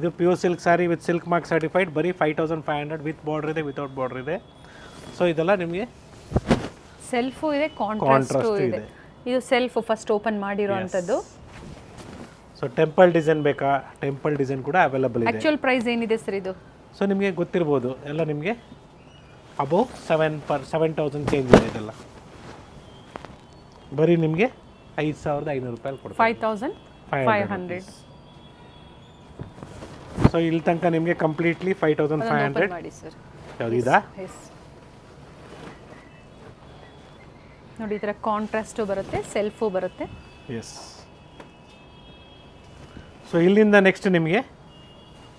ಇದು pure silk sari with silk mark certified ಬರೀ five thousand five hundred with border ಇದೆ ವಿತೌಟ್ ಬಾರ್ಡ್ರ್ ಇದೆ ಸೊ ಇದೆಲ್ಲ ನಿಮಗೆ ಸೆಲ್ಫು ಇದೆ ಕಾಂಟ್ರಾಸ್ಟ್ ಇದೆ ಇದು ಸೆಲ್ಫ್ ಫಸ್ಟ್ ಓಪನ್ ಮಾಡಿರೋಂಥದ್ದು ಸೊ ಟೆಂಪಲ್ ಡಿಸೈನ್ ಬೇಕಾ ಟೆಂಪಲ್ ಡಿಸೈನ್ ಕೂಡ ಅವೈಲಬಲ್ ಇದೆ ಆಕ್ಚುಯಲ್ ಪ್ರೈಸ್ ಏನಿದೆ ಸರ್ ಇದು ಸೊ ನಿಮಗೆ ಗೊತ್ತಿರ್ಬೋದು ಎಲ್ಲ ನಿಮಗೆ above seven per seven thousand change ಇದೆ ಇದೆಲ್ಲ ಬರೀ ನಿಮಗೆ ಐದು ಸಾವಿರದ ಐನೂರು ರೂಪಾಯಿ ಕೊಡ್ತೀವಿ five thousand five hundred so ಇಲ್ಲಿ ತನಕ ನಿಮಗೆ completely five thousand five hundred yes ನೋಡಿ ಈ ಥರ ಕಾಂಟ್ರಾಸ್ಟು ಬರುತ್ತೆ ಸೆಲ್ಫು ಬರುತ್ತೆ ಎಸ್ ಸೊ ಇಲ್ಲಿಂದ ನೆಕ್ಸ್ಟ್ ನಿಮಗೆ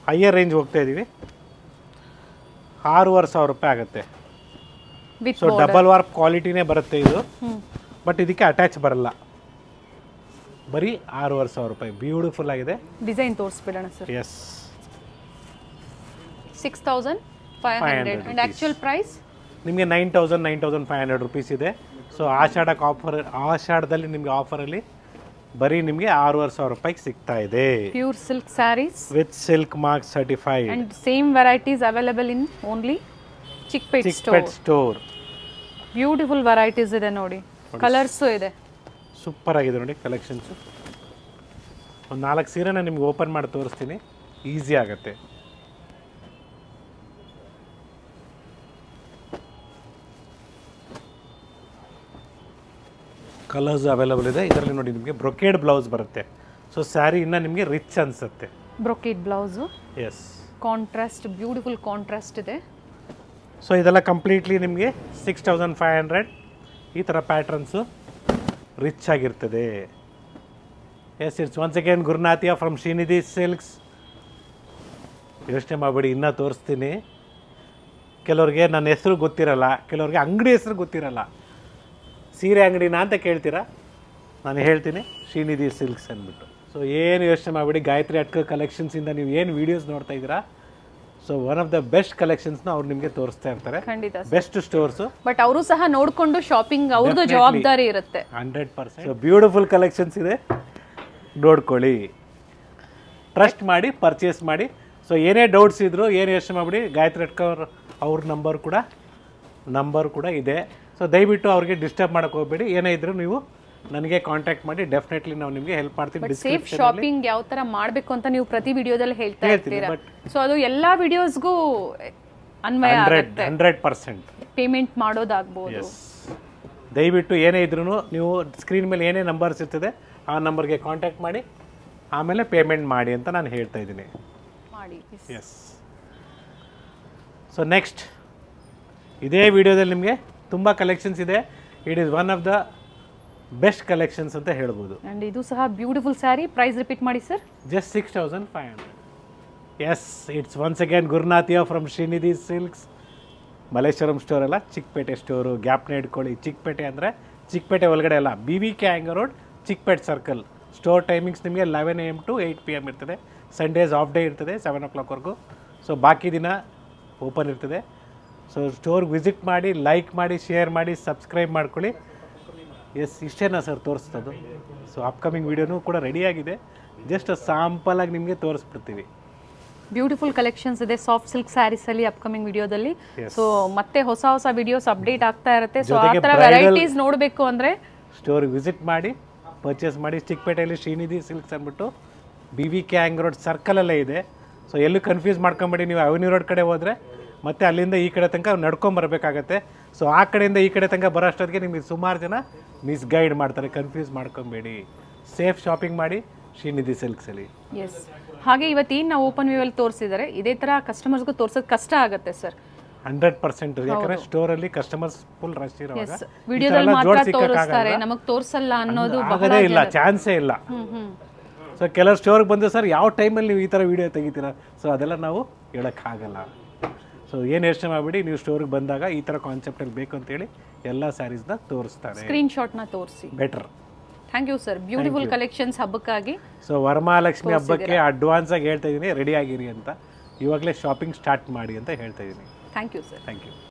ಹೈಯರ್ ರೇಂಜ್ ಹೋಗ್ತಾ ಇದ್ದೀವಿ ಆರೂವರೆ ಸಾವಿರ ರೂಪಾಯಿ ಆಗುತ್ತೆ ಸೊ ಡಬಲ್ ವಾರ್ಪ್ ಕ್ವಾಲಿಟಿನೇ ಬರುತ್ತೆ ಇದು ಬಟ್ ಇದಕ್ಕೆ ಅಟ್ಯಾಚ್ ಬರಲ್ಲ ಬರೀ ಆರೂವರೆ ಸಾವಿರ ರೂಪಾಯಿ ಬ್ಯೂಟಿಫುಲ್ ಆಗಿದೆ ಡಿಸೈನ್ ತೋರಿಸ್ಬಿಡೋಣ sir yes six thousand five hundred actual price ನಿಮಗೆ nine thousand nine thousand five hundred rupees ಇದೆ ಸೊ ಆಷಾಢಕ್ಕೆ ಆಫರ್ ಆಷಾಢದಲ್ಲಿ ನಿಮಗೆ ಆಫರಲ್ಲಿ ಬರೀ ನಿಮಗೆ ಆರೂವರೆ ಸಾವಿರ ರೂಪಾಯಿಗೆ ಸಿಗ್ತಾ ಇದೆ pure silk saris with silk mark certified and same varieties available in only Chickpet store beautiful varieties ಇದೆ ನೋಡಿ ಕಲರ್ಸು ಇದೆ ಸೂಪರ್ ಆಗಿದೆ ನೋಡಿ ಕಲೆಕ್ಷನ್ಸು ಒಂದು ನಾಲ್ಕು ಸೀರೆನ ನಿಮ್ಗೆ ಓಪನ್ ಮಾಡಿ ತೋರಿಸ್ತೀನಿ ಈಸಿ ಆಗುತ್ತೆ ಕಲರ್ಸ್ ಅವೈಲಬಲ್ ಇದೆ ಇದರಲ್ಲಿ ನೋಡಿ ನಿಮಗೆ ಬ್ರೊಕೇಡ್ ಬ್ಲೌಸ್ ಬರುತ್ತೆ ಸೊ ಸ್ಯಾರಿ ಇನ್ನ ನಿಮಗೆ ರಿಚ್ ಅನ್ಸುತ್ತೆ brocade blouse yes contrast beautiful contrast ಇದೆ ಸೊ ಇದೆಲ್ಲ ಕಂಪ್ಲೀಟ್ಲಿ ನಿಮಗೆ ಸಿಕ್ಸ್ ತೌಸಂಡ್ ಫೈವ್ ಹಂಡ್ರೆಡ್ ಈ ಥರ ಪ್ಯಾಟ್ರನ್ಸು ರಿಚ್ ಆಗಿರ್ತದೆ yes it's once again Gurunathiya from Shrinidhi silks ಯೋಚನೆ ಮಾಡಬೇಡಿ ಇನ್ನೂ ತೋರಿಸ್ತೀನಿ ಕೆಲವ್ರಿಗೆ ನನ್ನ ಹೆಸರು ಗೊತ್ತಿರಲ್ಲ ಕೆಲವ್ರಿಗೆ ಅಂಗಡಿ ಹೆಸರು ಗೊತ್ತಿರಲ್ಲ ಸೀರೆ ಅಂಗಡಿನ ಅಂತ ಕೇಳ್ತೀರಾ ನಾನು ಹೇಳ್ತೀನಿ ಶ್ರೀನಿಧಿ ಸಿಲ್ಕ್ಸ್ ಅಂದ್ಬಿಟ್ಟು ಸೊ ಏನು ಯೋಚನೆ ಮಾಡಿಬಿಡಿ ಗಾಯತ್ರಿ ಅಟ್ಕ ಕಲೆಕ್ಷನ್ಸಿಂದ ನೀವು ಏನು ವೀಡಿಯೋಸ್ ನೋಡ್ತಾ ಇದ್ದೀರಾ so one of the best ಕಲೆಕ್ಷನ್ಸ್ನ ಅವ್ರು ನಿಮಗೆ ತೋರಿಸ್ತಾ ಇರ್ತಾರೆ ಬೆಸ್ಟ್ ಸ್ಟೋರ್ಸ್ ಬಟ್ ಅವರು ಸಹ ನೋಡಿಕೊಂಡು ಶಾಪಿಂಗ್ ಅವ್ರದ್ದು ಜವಾಬ್ದಾರಿ ಇರುತ್ತೆ ಹಂಡ್ರೆಡ್ ಪರ್ಸೆಂಟ್ ಬ್ಯೂಟಿಫುಲ್ ಕಲೆಕ್ಷನ್ಸ್ ಇದೆ ನೋಡ್ಕೊಳ್ಳಿ ಟ್ರಸ್ಟ್ ಮಾಡಿ ಪರ್ಚೇಸ್ ಮಾಡಿ ಸೊ ಏನೇ ಡೌಟ್ಸ್ ಇದ್ರು ಏನು ಯೋಚನೆ ಮಾಡಿಬಿಡಿ ಗಾಯತ್ರಿ ಅಟ್ಕ ಅವ್ರ ಅವ್ರ ನಂಬರ್ ಕೂಡ ನಂಬರ್ ಕೂಡ ಇದೆ ಸೊ ದಯವಿಟ್ಟು ಅವ್ರಿಗೆ ಡಿಸ್ಟರ್ಬ್ ಮಾಡಕ್ಕೆ ಹೋಗಬೇಡಿ ಏನೇ ಇದ್ರೂ ನೀವು ನನಗೆ ಕಾಂಟ್ಯಾಕ್ಟ್ ಮಾಡಿ ಡೆಫಿನೆಟ್ಲಿ ನಾವು ನಿಮಗೆ ಹೆಲ್ಪ್ ಮಾಡ್ತೀವಿ ಸೇಫ್ ಶಾಪಿಂಗ್ ಯಾವ ತರ ಮಾಡಬೇಕು ಅಂತ ನೀವು ಪ್ರತಿ ವಿಡಿಯೋದಲ್ಲಿ ಹೇಳ್ತಾ ಇರ್ತೀರಾ ಸೊ ಅದು ಎಲ್ಲ ವಿಡಿಯೋಸ್ಗೂ ಅನ್ವಯ ಆಗುತ್ತೆ 100% ಪೇಮೆಂಟ್ ಮಾಡೋದಾಗ್ಬೋದು ದಯವಿಟ್ಟು ಏನೇ ಇದ್ರೂ ನೀವು ಸ್ಕ್ರೀನ್ ಮೇಲೆ ಏನೇ ನಂಬರ್ಸ್ ಇರ್ತದೆ ಆ ನಂಬರ್ಗೆ ಕಾಂಟ್ಯಾಕ್ಟ್ ಮಾಡಿ ಆಮೇಲೆ ಪೇಮೆಂಟ್ ಮಾಡಿ ಅಂತ ನಾನು ಹೇಳ್ತಾ ಇದ್ದೀನಿ ಮಾಡಿ ಎಸ್ ಸೊ ನೆಕ್ಸ್ಟ್ ಇದೇ ವಿಡಿಯೋದಲ್ಲಿ ನಿಮಗೆ ತುಂಬ ಕಲೆಕ್ಷನ್ಸ್ ಇದೆ it is one of the best collections ಅಂತ ಹೇಳ್ಬೋದು ಆ್ಯಂಡ್ ಇದು ಸಹ ಬ್ಯೂಟಿಫುಲ್ ಸ್ಯಾರಿ ಪ್ರೈಸ್ ರಿಪೀಟ್ ಮಾಡಿ sir just six thousand five hundred yes it's once again Gurunathiya from Shrinidhi silks Malleshwaram store ಎಲ್ಲ ಚಿಕ್ಕಪೇಟೆ ಸ್ಟೋರು ಗ್ಯಾಪ್ನ ಇಟ್ಕೊಳ್ಳಿ ಚಿಕ್ಕಪೇಟೆ ಅಂದರೆ ಚಿಕ್ಕಪೇಟೆ ಒಳಗಡೆ ಅಲ್ಲ B V K Iyengar road Chikkapete circle store timings ನಿಮಗೆ eleven A M to eight P M ಇರ್ತದೆ Sundays off day ಇರ್ತದೆ seven ಓ ಕ್ಲಾಕ್ವರೆಗೂ ಸೊ ಬಾಕಿ ದಿನ ಓಪನ್ ಇರ್ತದೆ ಸೊ ಸ್ಟೋರ್ಗೆ ವಿಸಿಟ್ ಮಾಡಿ ಲೈಕ್ ಮಾಡಿ ಶೇರ್ ಮಾಡಿ ಸಬ್ಸ್ಕ್ರೈಬ್ ಮಾಡ್ಕೊಳ್ಳಿ ಎಸ್ ಇಷ್ಟೇನಾ ಸರ್ ತೋರಿಸ್ತದು ಸೊ ಅಪ್ಕಮಿಂಗ್ ವೀಡಿಯೋನೂ ಕೂಡ ರೆಡಿಯಾಗಿದೆ ಜಸ್ಟ್ ಆಗಿ ನಿಮಗೆ ತೋರಿಸ್ಬಿಡ್ತೀವಿ ಬ್ಯೂಟಿಫುಲ್ ಕಲೆಕ್ಷನ್ಸ್ ಇದೆ ಸಾಫ್ಟ್ ಸಿಲ್ಕ್ ಸ್ಯಾರೀಸ್ ಅಲ್ಲಿ ಅಪ್ಕಮಿಂಗ್ ವಿಡಿಯೋದಲ್ಲಿ ಸೊ ಮತ್ತೆ ಹೊಸ ಹೊಸ ವಿಡಿಯೋಸ್ ಅಪ್ಡೇಟ್ ಆಗ್ತಾ ಇರುತ್ತೆ ಸೊ ಆ ಥರ ವೆರೈಟೀಸ್ ನೋಡಬೇಕು ಅಂದ್ರೆ ಸ್ಟೋರ್ ವಿಸಿಟ್ ಮಾಡಿ ಪರ್ಚೇಸ್ ಮಾಡಿ ಚಿಕ್ಕಪೇಟೆಯಲ್ಲಿ ಶ್ರೀನಿಧಿ ಸಿಲ್ಕ್ಸ್ ಅಂದ್ಬಿಟ್ಟು B V K hang road ಅಲ್ಲೇ ಇದೆ ಸೊ ಎಲ್ಲೂ ಕನ್ಫ್ಯೂಸ್ ಮಾಡ್ಕೊಂಬೇಡಿ ನೀವು ಅವೆನ್ಯೂ ರೋಡ್ ಕಡೆ ಹೋದ್ರೆ ಮತ್ತೆ ಅಲ್ಲಿಂದ ಈ ಕಡೆ ತನಕ ನಡ್ಕೊಂಬರ್ಬೇಕಾಗತ್ತೆ ಸೊ ಆ ಕಡೆಯಿಂದ ಈ ಕಡೆ ತನಕ ಬರೋ ಅಷ್ಟೊತ್ತಿಗೆ ನಿಮಗೆ ಸುಮಾರು ಜನ ಮಿಸ್ಗೈಡ್ ಮಾಡ್ತಾರೆ ಕನ್ಫ್ಯೂಸ್ ಮಾಡ್ಕೊಬೇಡಿ ಸೇಫ್ ಶಾಪಿಂಗ್ ಮಾಡಿ ಶ್ರೀನಿಧಿ ಅಲ್ಲಿ ಎಸ್ ಹಾಗೆ ಇವತ್ತೇನು ನಾವು ಓಪನ್ ವ್ಯೂ ಅಲ್ಲಿ ತೋರಿಸಿದ್ದಾರೆ ಇದೇ ಥರ ಕಸ್ಟಮರ್ಸ್ಗೂ ತೋರ್ಸೋದು ಕಷ್ಟ ಆಗುತ್ತೆ ಸರ್ ಹಂಡ್ರೆಡ್ ಪರ್ಸೆಂಟ್ ಯಾಕಂದ್ರೆ ಸ್ಟೋರ್ ಅಲ್ಲಿ ಕಸ್ಟಮರ್ಸ್ ಫುಲ್ ರಶ್ ಇರುವಾಗ ವಿಡಿಯೋದಲ್ಲಿ ಮಾತ್ರ ತೋರಿಸ್ತಾರೆ ನಮಗೆ ತೋರಿಸಲ್ಲ ಅನ್ನೋದು ಬಹಳ ಇಲ್ಲ ಚಾನ್ಸೇ ಇಲ್ಲ ಸೊ ಕೆಲವು ಸ್ಟೋರ್ಗೆ ಬಂದು ಸರ್ ಯಾವ ಟೈಮಲ್ಲಿ ನೀವು ಈ ಥರ ವಿಡಿಯೋ ತೆಗಿತೀರಾ ಸೊ ಅದೆಲ್ಲ ನಾವು ಹೇಳೋಕ್ಕಾಗಲ್ಲ ಸೊ ಏನು ಯೋಚನೆ ಮಾಡಬೇಡಿ ನೀವು ಸ್ಟೋರ್ಗೆ ಬಂದಾಗ ಈ ಥರ ಕಾನ್ಸೆಪ್ಟಲ್ಲಿ ಬೇಕು ಅಂತೇಳಿ ಎಲ್ಲ ಸ್ಯಾರೀಸ್ನ ತೋರಿಸ್ತಾರೆ ಸ್ಕ್ರೀನ್ ಶಾಟ್ನ ತೋರಿಸಿ better thank you sir beautiful collections ಹಬ್ಬಕ್ಕಾಗಿ ಸೊ ವರ್ಮಹಾಲಕ್ಷ್ಮಿ ಹಬ್ಬಕ್ಕೆ ಅಡ್ವಾನ್ಸ್ ಆಗಿ ಹೇಳ್ತಾ ಇದ್ದೀನಿ ರೆಡಿ ಆಗಿರಿ ಅಂತ ಇವಾಗಲೇ ಶಾಪಿಂಗ್ ಸ್ಟಾರ್ಟ್ ಮಾಡಿ ಅಂತ ಹೇಳ್ತಾ ಇದ್ದೀನಿ thank you sir thank you